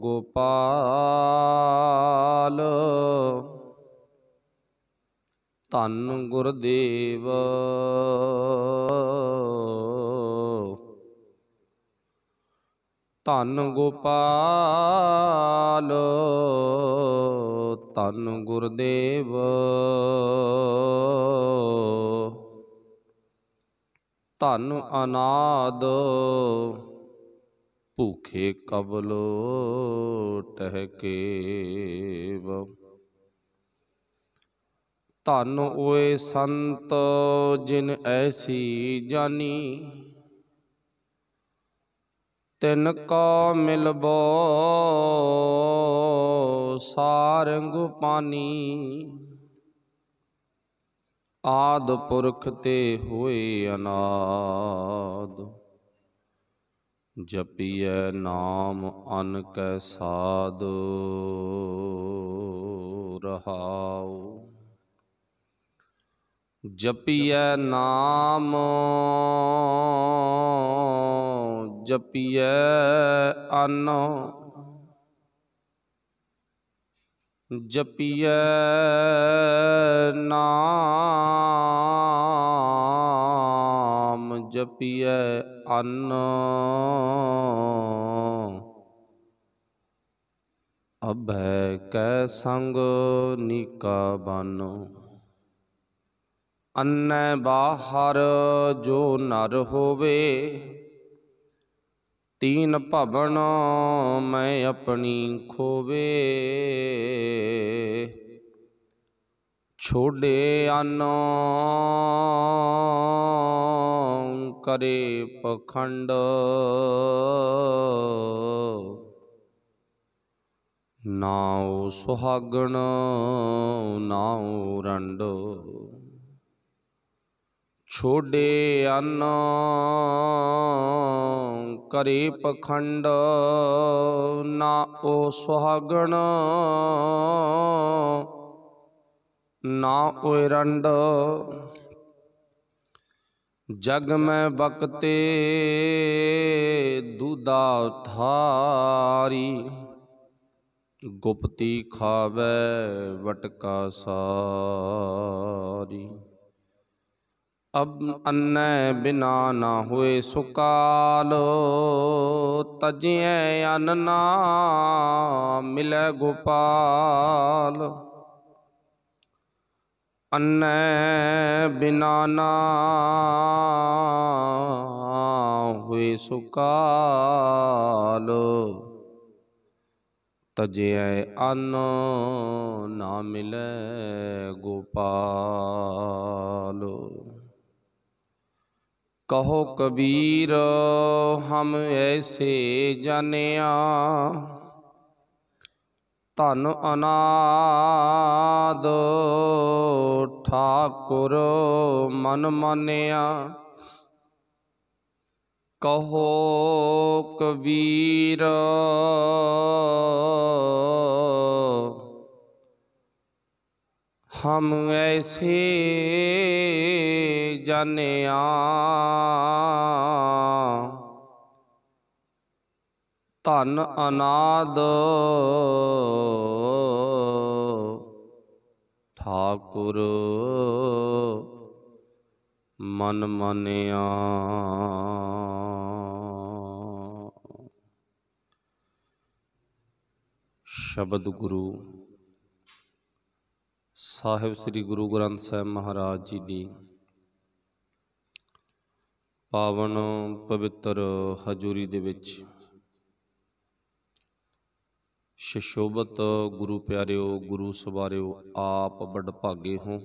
ਗੋਪਾਲ ਤਨ ਗੁਰਦੇਵ ਤਨ ਗੋਪਾਲ ਤਨ ਗੁਰਦੇਵ ਤਨ ਅਨਾਦ ਭੂਖੇ ਕਬਲੋ ਟਹਿਕੇਵ ਧਨ ਓਏ ਸੰਤ ਜਿਨ ਐਸੀ ਜਾਨੀ ਤਿਨ ਕਾ ਮਿਲਬੋ ਸਾਰੰਗ ਪਾਨੀ ਆਦ ਪੁਰਖ ਤੇ ਹੋਏ ਅਨਾਦ ਜਪੀਐ ਨਾਮ ਅਨ ਕੈ ਸਾਧ ਰਹਾਉ ਜਪੀਐ ਨਾਮ ਜਪੀਐ ਅਨ ਜਪੀਐ ਨਾਮ ਜਪੀਐ ਅੰਨ ਅਭੈ ਕੈ ਸੰਗ ਨੀਕਾ ਬਨ ਅੰਨੈ ਬਾਹਰ ਜੋ ਨਰ ਹੋਵੇ ਤੀਨ ਭਵਨ ਮੈਂ ਆਪਣੀ ਖੋਵੇ ਛੋੜੇ ਅਨੋ ਕਰੇ ਪਖੰਡ ਨਾਉ ਸੁਹਾਗਣ ਨਾਉ ਰੰਡ ਛੋੜੇ ਅੰਨ ਕਰੇ ਪਖੰਡ ਨਾ ਉਹ ਸੁਹਾਗਣ ਨਾ ਉਹ ਰੰਡ ਜਗ ਮੈਂ ਬਕਤੇ ਦੁਦਾ ਥਾਰੀ ਗੁਪਤੀ ਖਾਵੇ ਵਟਕਾ ਸਾਰੀ ਅਬ ਅੰਨੈ ਬਿਨਾ ਨਾ ਹੋਏ ਸੁਕਾਲ ਤਜਿਐ ਅੰਨ ਨਾ ਮਿਲੇ ਗੋਪਾਲ ਅਨੈ ਬਿਨਾਨਾ ਹੋਇ ਸੁਕਾਲ ਤਜੈ ਅਨ ਨਾ ਮਿਲੈ ਗੋਪਾਲ ਕਹੋ ਕਬੀਰ ਹਮ ਐਸੇ ਜਾਣਿਆ ਧਨ ਅਨਾਦ ਠਾਕੁਰ ਮਨ ਮੰਨਿਆ ਕਹੋ ਕਬੀਰ ਹਮ ਐਸੇ ਜਾਣਿਆ ਧਨ ਅਨਾਦ ਠਾਕੁਰ ਮਨ ਮਨਿਆ ਸ਼ਬਦ ਗੁਰੂ ਸਾਹਿਬ ਸ੍ਰੀ ਗੁਰੂ ਗ੍ਰੰਥ ਸਾਹਿਬ ਮਹਾਰਾਜ ਜੀ ਦੀ ਪਾਵਨ ਪਵਿੱਤਰ ਹਜ਼ੂਰੀ ਦੇ ਵਿੱਚ ਸ਼ਸ਼ੋਭਤ ਗੁਰੂ ਪਿਆਰਿਓ ਗੁਰੂ ਸਵਾਰਿਓ ਆਪ ਭਾਗੇ ਹੋ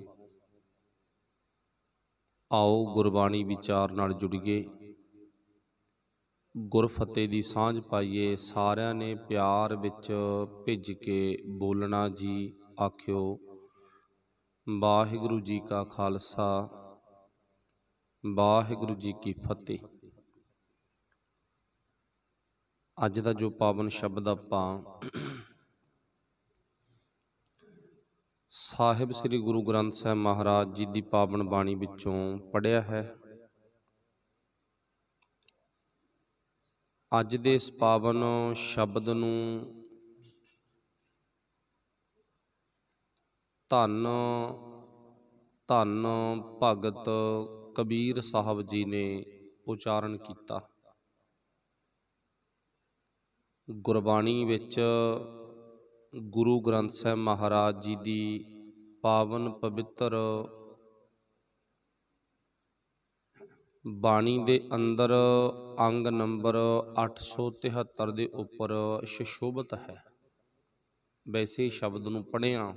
ਆਓ ਗੁਰਬਾਣੀ ਵਿਚਾਰ ਨਾਲ ਜੁੜੀਏ ਗੁਰਫਤੇ ਦੀ ਸਾਂਝ ਪਾਈਏ ਸਾਰਿਆਂ ਨੇ ਪਿਆਰ ਵਿੱਚ ਭਿੱਜ ਕੇ ਬੋਲਣਾ ਜੀ ਆਖਿਓ ਵਾਹਿਗੁਰੂ ਜੀ ਕਾ ਖਾਲਸਾ ਵਾਹਿਗੁਰੂ ਜੀ ਕੀ ਫਤਿਹ ਅੱਜ ਦਾ ਜੋ ਪਾਵਨ ਸ਼ਬਦ ਆਪਾਂ ਸਾਹਿਬ ਸ੍ਰੀ ਗੁਰੂ ਗ੍ਰੰਥ ਸਾਹਿਬ ਮਹਾਰਾਜ ਜੀ ਦੀ ਪਾਵਨ ਬਾਣੀ ਵਿੱਚੋਂ ਪੜਿਆ ਹੈ ਅੱਜ ਦੇ ਇਸ ਪਾਵਨ ਸ਼ਬਦ ਨੂੰ ਧੰਨ ਧੰਨ ਭਗਤ ਕਬੀਰ ਸਾਹਿਬ ਜੀ ਨੇ ਉਚਾਰਨ ਕੀਤਾ ਗੁਰਬਾਣੀ ਵਿੱਚ ਗੁਰੂ ਗ੍ਰੰਥ ਸਾਹਿਬ ਮਹਾਰਾਜ ਜੀ ਦੀ ਪਾਵਨ ਪਵਿੱਤਰ ਬਾਣੀ ਦੇ ਅੰਦਰ ਅੰਗ ਨੰਬਰ 873 ਦੇ ਉੱਪਰ ਸ਼ਸ਼ੋਭਤ ਹੈ ਵੈਸੇ ਸ਼ਬਦ ਨੂੰ ਪੜਿਆ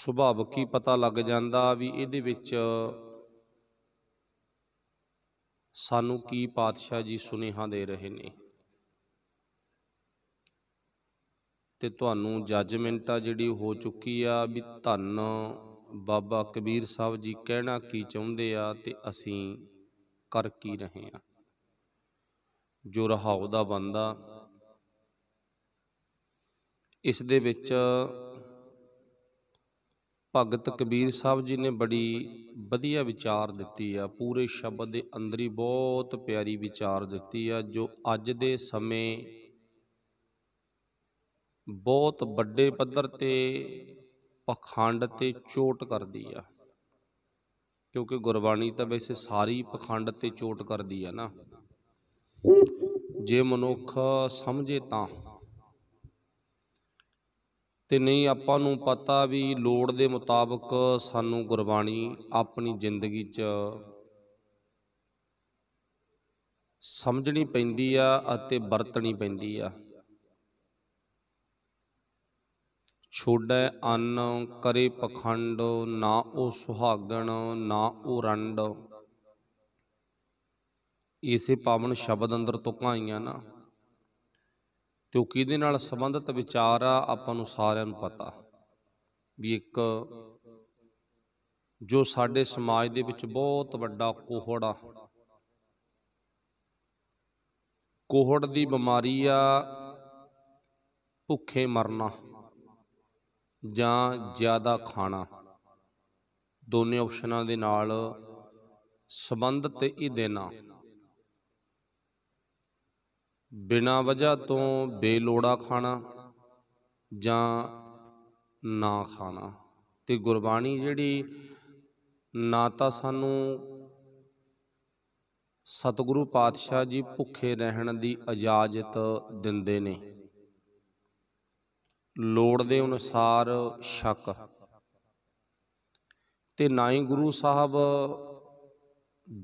ਸੁਭਾਵਕ ਹੀ ਪਤਾ ਲੱਗ ਜਾਂਦਾ ਵੀ ਇਹਦੇ ਵਿੱਚ ਸਾਨੂੰ ਕੀ ਪਾਤਸ਼ਾਹ ਜੀ ਸੁਨੇਹਾ ਦੇ ਰਹੇ ਨੇ ਤੇ ਤੁਹਾਨੂੰ ਜੱਜਮੈਂਟ ਆ ਜਿਹੜੀ ਹੋ ਚੁੱਕੀ ਆ ਵੀ ਧੰਨ ਬਾਬਾ ਕਬੀਰ ਸਾਹਿਬ ਜੀ ਕਹਿਣਾ ਕੀ ਚਾਹੁੰਦੇ ਆ ਤੇ ਅਸੀਂ ਕਰ ਕੀ ਰਹੇ ਆ ਜੋ ਰਹਾਉ ਦਾ ਬੰਦਾ ਇਸ ਦੇ ਵਿੱਚ ਭਗਤ ਕਬੀਰ ਸਾਹਿਬ ਜੀ ਨੇ ਬੜੀ ਵਧੀਆ ਵਿਚਾਰ ਦਿੱਤੀ ਆ ਪੂਰੇ ਸ਼ਬਦ ਦੇ ਅੰਦਰ ਹੀ ਬਹੁਤ ਪਿਆਰੀ ਵਿਚਾਰ ਦਿੱਤੀ ਆ ਜੋ ਅੱਜ ਦੇ ਸਮੇਂ ਬਹੁਤ ਵੱਡੇ ਪੱਧਰ ਤੇ ਪਖੰਡ ਤੇ ਚੋਟ ਕਰਦੀ ਆ ਕਿਉਂਕਿ ਗੁਰਬਾਣੀ ਤਾਂ ਵੈਸੇ ਸਾਰੀ ਪਖੰਡ ਤੇ ਚੋਟ ਕਰਦੀ ਆ ਨਾ ਜੇ ਮਨੁੱਖ ਸਮਝੇ ਤਾਂ ਤੇ ਨਹੀਂ ਆਪਾਂ ਨੂੰ ਪਤਾ ਵੀ ਲੋੜ ਦੇ ਮੁਤਾਬਕ ਸਾਨੂੰ ਗੁਰਬਾਣੀ ਆਪਣੀ ਜ਼ਿੰਦਗੀ 'ਚ ਸਮਝਣੀ ਪੈਂਦੀ ਆ ਅਤੇ ਵਰਤਣੀ ਪੈਂਦੀ ਆ ਛੋੜੈ ਅੰਨ ਕਰੇ ਪਖੰਡ ਨਾ ਉਹ ਸੁਹਾਗਣ ਨਾ ਉਹ ਰੰਡ ਇਸੇ ਪਾਵਨ ਸ਼ਬਦ ਅੰਦਰ ਤੋਂ ਕਹਾਈਆਂ ਨਾ ਤੇ ਕਿਹਦੇ ਨਾਲ ਸੰਬੰਧਿਤ ਵਿਚਾਰ ਆ ਆਪਾਂ ਨੂੰ ਸਾਰਿਆਂ ਨੂੰ ਪਤਾ ਵੀ ਇੱਕ ਜੋ ਸਾਡੇ ਸਮਾਜ ਦੇ ਵਿੱਚ ਬਹੁਤ ਵੱਡਾ ਕੋਹੜ ਆ ਕੋਹੜ ਦੀ ਬਿਮਾਰੀ ਆ ਭੁੱਖੇ ਮਰਨਾ ਜਾਂ ਜ਼ਿਆਦਾ ਖਾਣਾ ਦੋਨੇ ਆਪਸ਼ਨਾਂ ਦੇ ਨਾਲ ਸੰਬੰਧਿਤ ਇਹ ਦੇਣਾ ਬਿਨਾ ਵਜ੍ਹਾ ਤੋਂ ਬੇਲੋੜਾ ਖਾਣਾ ਜਾਂ ਨਾ ਖਾਣਾ ਤੇ ਗੁਰਬਾਣੀ ਜਿਹੜੀ ਨਾ ਤਾਂ ਸਾਨੂੰ ਸਤਿਗੁਰੂ ਪਾਤਸ਼ਾਹ ਜੀ ਭੁੱਖੇ ਰਹਿਣ ਦੀ ਇਜਾਜ਼ਤ ਦਿੰਦੇ ਨੇ ਲੋੜ ਦੇ ਅਨੁਸਾਰ ਸ਼ੱਕ ਤੇ ਨਾ ਹੀ ਗੁਰੂ ਸਾਹਿਬ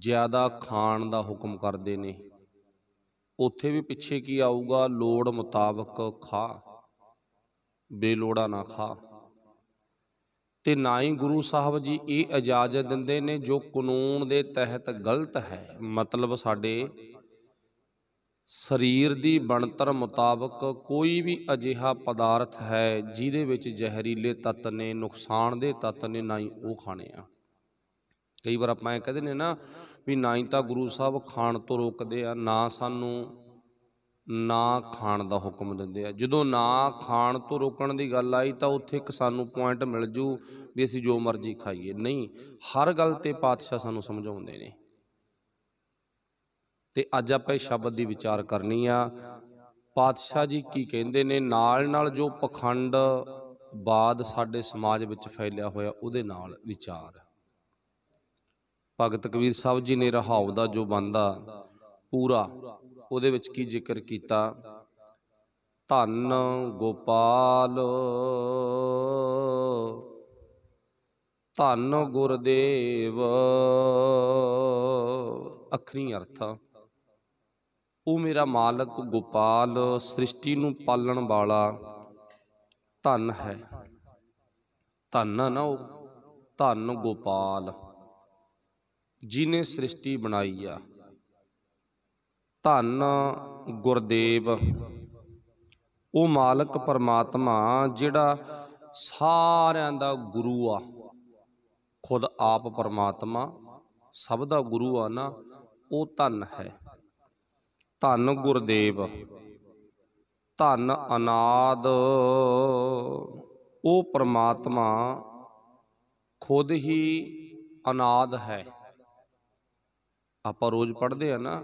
ਜ਼ਿਆਦਾ ਖਾਣ ਦਾ ਹੁਕਮ ਕਰਦੇ ਨੇ ਉੱਥੇ ਵੀ ਪਿੱਛੇ ਕੀ ਆਊਗਾ ਲੋੜ ਮੁਤਾਬਕ ਖਾ ਬੇਲੋੜਾ ਨਾ ਖਾ ਤੇ ਨਾ ਹੀ ਗੁਰੂ ਸਾਹਿਬ ਜੀ ਇਹ ਇਜਾਜ਼ਤ ਦਿੰਦੇ ਨੇ ਜੋ ਕਾਨੂੰਨ ਦੇ ਤਹਿਤ ਗਲਤ ਹੈ ਮਤਲਬ ਸਾਡੇ ਸਰੀਰ ਦੀ ਬਣਤਰ ਮੁਤਾਬਕ ਕੋਈ ਵੀ ਅਜਿਹਾ ਪਦਾਰਥ ਹੈ ਜਿਹਦੇ ਵਿੱਚ ਜ਼ਹਿਰੀਲੇ ਤੱਤ ਨੇ ਨੁਕਸਾਨ ਦੇ ਤੱਤ ਨੇ ਨਾ ਹੀ ਉਹ ਖਾਣੇ ਆ ਕਈ ਵਾਰ ਆਪਾਂ ਇਹ ਕਹਿੰਦੇ ਨੇ ਨਾ ਵੀ ਨਾ ਹੀ ਤਾਂ ਗੁਰੂ ਸਾਹਿਬ ਖਾਣ ਤੋਂ ਰੋਕਦੇ ਆ ਨਾ ਸਾਨੂੰ ਨਾ ਖਾਣ ਦਾ ਹੁਕਮ ਦਿੰਦੇ ਆ ਜਦੋਂ ਨਾ ਖਾਣ ਤੋਂ ਰੋਕਣ ਦੀ ਗੱਲ ਆਈ ਤਾਂ ਉੱਥੇ ਇੱਕ ਸਾਨੂੰ ਪੁਆਇੰਟ ਮਿਲ ਜੂ ਵੀ ਅਸੀਂ ਜੋ ਮਰਜ਼ੀ ਖਾਈਏ ਨਹੀਂ ਹਰ ਗੱਲ ਤੇ ਪਾਤਸ਼ਾਹ ਸਾਨੂੰ ਸਮਝਾਉਂਦੇ ਨੇ ਤੇ ਅੱਜ ਆਪਾਂ ਇਹ ਸ਼ਬਦ ਦੀ ਵਿਚਾਰ ਕਰਨੀ ਆ ਪਾਤਸ਼ਾਹ ਜੀ ਕੀ ਕਹਿੰਦੇ ਨੇ ਨਾਲ ਨਾਲ ਜੋ ਪਖੰਡ ਬਾਦ ਸਾਡੇ ਸਮਾਜ ਵਿੱਚ ਫੈਲਿਆ ਹੋਇਆ ਉਹਦੇ ਨਾਲ ਵਿਚਾਰ ਭਗਤ ਕਬੀਰ ਸਾਹਿਬ ਜੀ ਨੇ ਰਹਾਉ ਦਾ ਜੋ ਬੰਦਾ ਪੂਰਾ ਉਹਦੇ ਵਿੱਚ ਕੀ ਜ਼ਿਕਰ ਕੀਤਾ ਧੰਨ ਗੋਪਾਲ ਧੰਨ ਗੁਰਦੇਵ ਅਖਰੀ ਅਰਥ ਉਹ ਮੇਰਾ ਮਾਲਕ ਗੋਪਾਲ ਸ੍ਰਿਸ਼ਟੀ ਨੂੰ ਪਾਲਣ ਵਾਲਾ ਧੰਨ ਹੈ ਧੰਨ ਨਾ ਉਹ ਧੰਨ ਗੋਪਾਲ ਜਿਨੇ ਸ੍ਰਿਸ਼ਟੀ ਬਣਾਈ ਆ ਧੰਨ ਗੁਰਦੇਵ ਉਹ ਮਾਲਕ ਪਰਮਾਤਮਾ ਜਿਹੜਾ ਸਾਰਿਆਂ ਦਾ ਗੁਰੂ ਆ ਖੁਦ ਆਪ ਪਰਮਾਤਮਾ ਸਭ ਦਾ ਗੁਰੂ ਆ ਨਾ ਉਹ ਧੰਨ ਹੈ ਧੰਨ ਗੁਰਦੇਵ ਧੰਨ ਅਨਾਦ ਉਹ ਪਰਮਾਤਮਾ ਖੁਦ ਹੀ ਅਨਾਦ ਹੈ ਆਪਾਂ ਰੋਜ਼ ਪੜ੍ਹਦੇ ਆ ਨਾ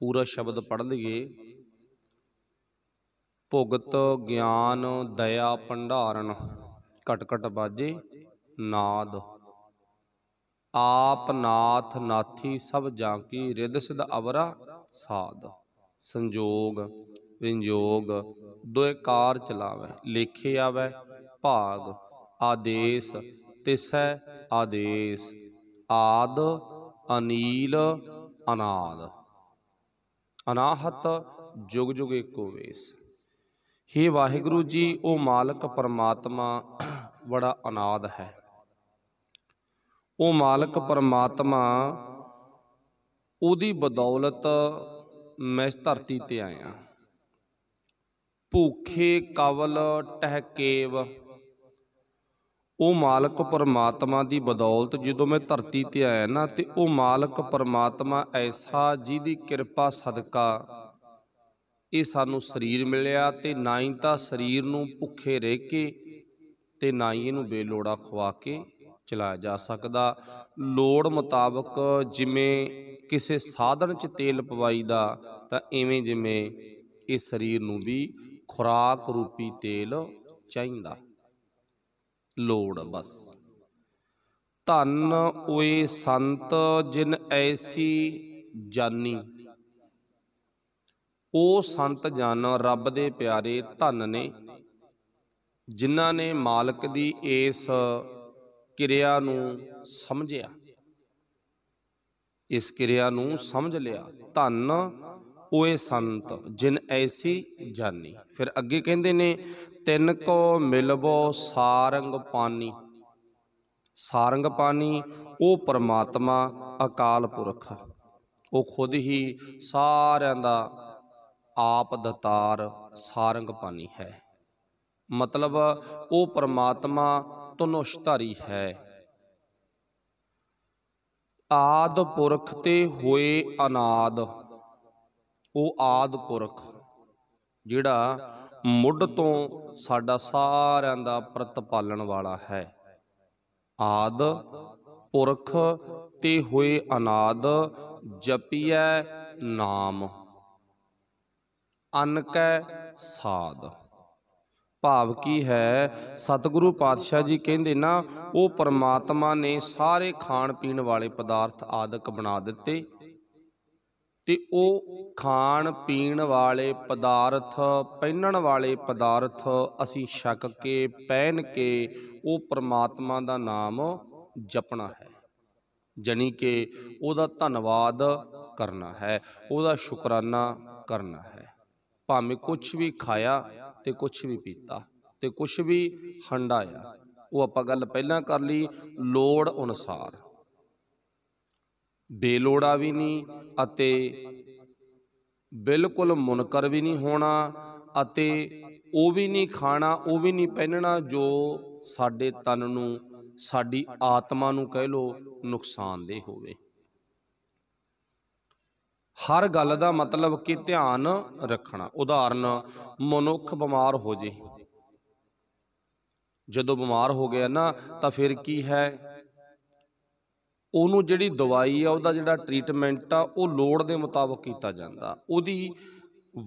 ਪੂਰਾ ਸ਼ਬਦ ਪੜ੍ਹ ਲਈਏ ਭੁਗਤ ਗਿਆਨ ਦਇਆ ਭੰਡਾਰਨ ਕਟਕਟ ਬਾਜੇ ਨਾਦ ਆਪ ਨਾਥ ਨਾਥੀ ਸਭ ਜਾਂ ਕੀ ਰਿਦ ਅਵਰਾ ਸਾਦ ਸੰਜੋਗ ਵਿੰਜੋਗ ਦੁਇਕਾਰ ਕਾਰ ਚਲਾਵੇ ਲੇਖੇ ਆਵੇ ਭਾਗ ਆਦੇਸ਼ ਤਿਸੈ ਆਦੇਸ਼ ਆਦ ਅਨੀਲ ਅਨਾਦ ਅਨਾਹਤ ਜੁਗ ਜੁਗ ਏਕੋ ਵੇਸ ਹੇ ਵਾਹਿਗੁਰੂ ਜੀ ਉਹ ਮਾਲਕ ਪਰਮਾਤਮਾ ਬੜਾ ਅਨਾਦ ਹੈ ਉਹ ਮਾਲਕ ਪਰਮਾਤਮਾ ਉਹਦੀ ਬਦੌਲਤ ਮੈਂ ਇਸ ਧਰਤੀ ਤੇ ਆਇਆ ਭੁੱਖੇ ਕਵਲ ਟਹਿਕੇਵ ਉਹ ਮਾਲਕ ਪਰਮਾਤਮਾ ਦੀ ਬਦੌਲਤ ਜਦੋਂ ਮੈਂ ਧਰਤੀ ਤੇ ਆਇਆ ਨਾ ਤੇ ਉਹ ਮਾਲਕ ਪਰਮਾਤਮਾ ਐਸਾ ਜਿਹਦੀ ਕਿਰਪਾ ਸਦਕਾ ਇਹ ਸਾਨੂੰ ਸਰੀਰ ਮਿਲਿਆ ਤੇ ਨਾ ਹੀ ਤਾਂ ਸਰੀਰ ਨੂੰ ਭੁੱਖੇ ਰਹਿ ਕੇ ਤੇ ਨਾ ਹੀ ਇਹਨੂੰ ਬੇਲੋੜਾ ਖਵਾ ਕੇ ਚਲਾਇਆ ਜਾ ਸਕਦਾ ਲੋੜ ਮੁਤਾਬਕ ਜਿਵੇਂ ਕਿਸੇ ਸਾਧਨ 'ਚ ਤੇਲ ਪਵਾਈ ਦਾ ਤਾਂ ਐਵੇਂ ਜਿਵੇਂ ਇਹ ਸਰੀਰ ਨੂੰ ਵੀ ਖੁਰਾਕ ਰੂਪੀ ਤੇਲ ਚਾਹੀਦਾ ਲੋੜ ਬਸ ਧੰਨ ਓਏ ਸੰਤ ਜਿਨ ਐਸੀ ਜਾਨੀ ਉਹ ਸੰਤ ਜਨ ਰੱਬ ਦੇ ਪਿਆਰੇ ਧੰਨ ਨੇ ਜਿਨ੍ਹਾਂ ਨੇ ਮਾਲਕ ਦੀ ਇਸ ਕਿਰਿਆ ਨੂੰ ਸਮਝਿਆ ਇਸ ਕਿਰਿਆ ਨੂੰ ਸਮਝ ਲਿਆ ਧੰਨ ਓਏ ਸੰਤ ਜਿਨ ਐਸੀ ਜਾਨੀ ਫਿਰ ਅੱਗੇ ਕਹਿੰਦੇ ਨੇ ਤਿੰਨ ਕੋ ਮਿਲਵੋ ਸਾਰੰਗ ਪਾਨੀ ਸਾਰੰਗ ਪਾਨੀ ਉਹ ਪਰਮਾਤਮਾ ਅਕਾਲ ਪੁਰਖ ਉਹ ਖੁਦ ਹੀ ਸਾਰਿਆਂ ਦਾ ਆਪ ਦਤਾਰ ਸਾਰੰਗ ਪਾਨੀ ਹੈ ਮਤਲਬ ਉਹ ਪਰਮਾਤਮਾ ਤਨੁਸ਼ਧਾਰੀ ਹੈ ਆਦ ਪੁਰਖ ਤੇ ਹੋਏ ਅਨਾਦ ਉਹ ਆਦ ਪੁਰਖ ਜਿਹੜਾ ਮੁੱਢ ਤੋਂ ਸਾਡਾ ਸਾਰਿਆਂ ਦਾ ਪ੍ਰਤਪਾਲਣ ਵਾਲਾ ਹੈ ਆਦ ਪੁਰਖ ਤੇ ਹੋਏ ਅਨਾਦ ਜਪੀਐ ਨਾਮ ਅਨਕੈ ਸਾਦ ਭਾਵ ਕੀ ਹੈ ਸਤਿਗੁਰੂ ਪਾਤਸ਼ਾਹ ਜੀ ਕਹਿੰਦੇ ਨਾ ਉਹ ਪਰਮਾਤਮਾ ਨੇ ਸਾਰੇ ਖਾਣ ਪੀਣ ਵਾਲੇ ਪਦਾਰਥ ਆਦਿਕ ਬਣਾ ਦਿੱਤੇ ਤੇ ਉਹ ਖਾਣ ਪੀਣ ਵਾਲੇ ਪਦਾਰਥ ਪਹਿਨਣ ਵਾਲੇ ਪਦਾਰਥ ਅਸੀਂ ਛੱਕ ਕੇ ਪਹਿਨ ਕੇ ਉਹ ਪ੍ਰਮਾਤਮਾ ਦਾ ਨਾਮ ਜਪਣਾ ਹੈ ਜਣੀ ਕਿ ਉਹਦਾ ਧੰਨਵਾਦ ਕਰਨਾ ਹੈ ਉਹਦਾ ਸ਼ੁਕਰਾਨਾ ਕਰਨਾ ਹੈ ਭਾਵੇਂ ਕੁਝ ਵੀ ਖਾਇਆ ਤੇ ਕੁਝ ਵੀ ਪੀਤਾ ਤੇ ਕੁਝ ਵੀ ਹੰਡਾਇਆ ਉਹ ਆਪਾਂ ਗੱਲ ਪਹਿਲਾਂ ਕਰ ਲਈ ਲੋੜ ਅਨੁਸਾਰ ਬੇਲੋੜਾ ਵੀ ਨਹੀਂ ਅਤੇ ਬਿਲਕੁਲ ਮੁਨਕਰ ਵੀ ਨਹੀਂ ਹੋਣਾ ਅਤੇ ਉਹ ਵੀ ਨਹੀਂ ਖਾਣਾ ਉਹ ਵੀ ਨਹੀਂ ਪਹਿਨਣਾ ਜੋ ਸਾਡੇ ਤਨ ਨੂੰ ਸਾਡੀ ਆਤਮਾ ਨੂੰ ਕਹਿ ਲੋ ਨੁਕਸਾਨ ਦੇ ਹੋਵੇ ਹਰ ਗੱਲ ਦਾ ਮਤਲਬ ਕਿ ਧਿਆਨ ਰੱਖਣਾ ਉਦਾਹਰਨ ਮਨੁੱਖ ਬਿਮਾਰ ਹੋ ਜੇ ਜਦੋਂ ਬਿਮਾਰ ਹੋ ਗਿਆ ਨਾ ਤਾਂ ਫਿਰ ਕੀ ਹੈ ਉਹਨੂੰ ਜਿਹੜੀ ਦਵਾਈ ਆ ਉਹਦਾ ਜਿਹੜਾ ਟ੍ਰੀਟਮੈਂਟ ਆ ਉਹ ਲੋੜ ਦੇ ਮੁਤਾਬਕ ਕੀਤਾ ਜਾਂਦਾ ਉਹਦੀ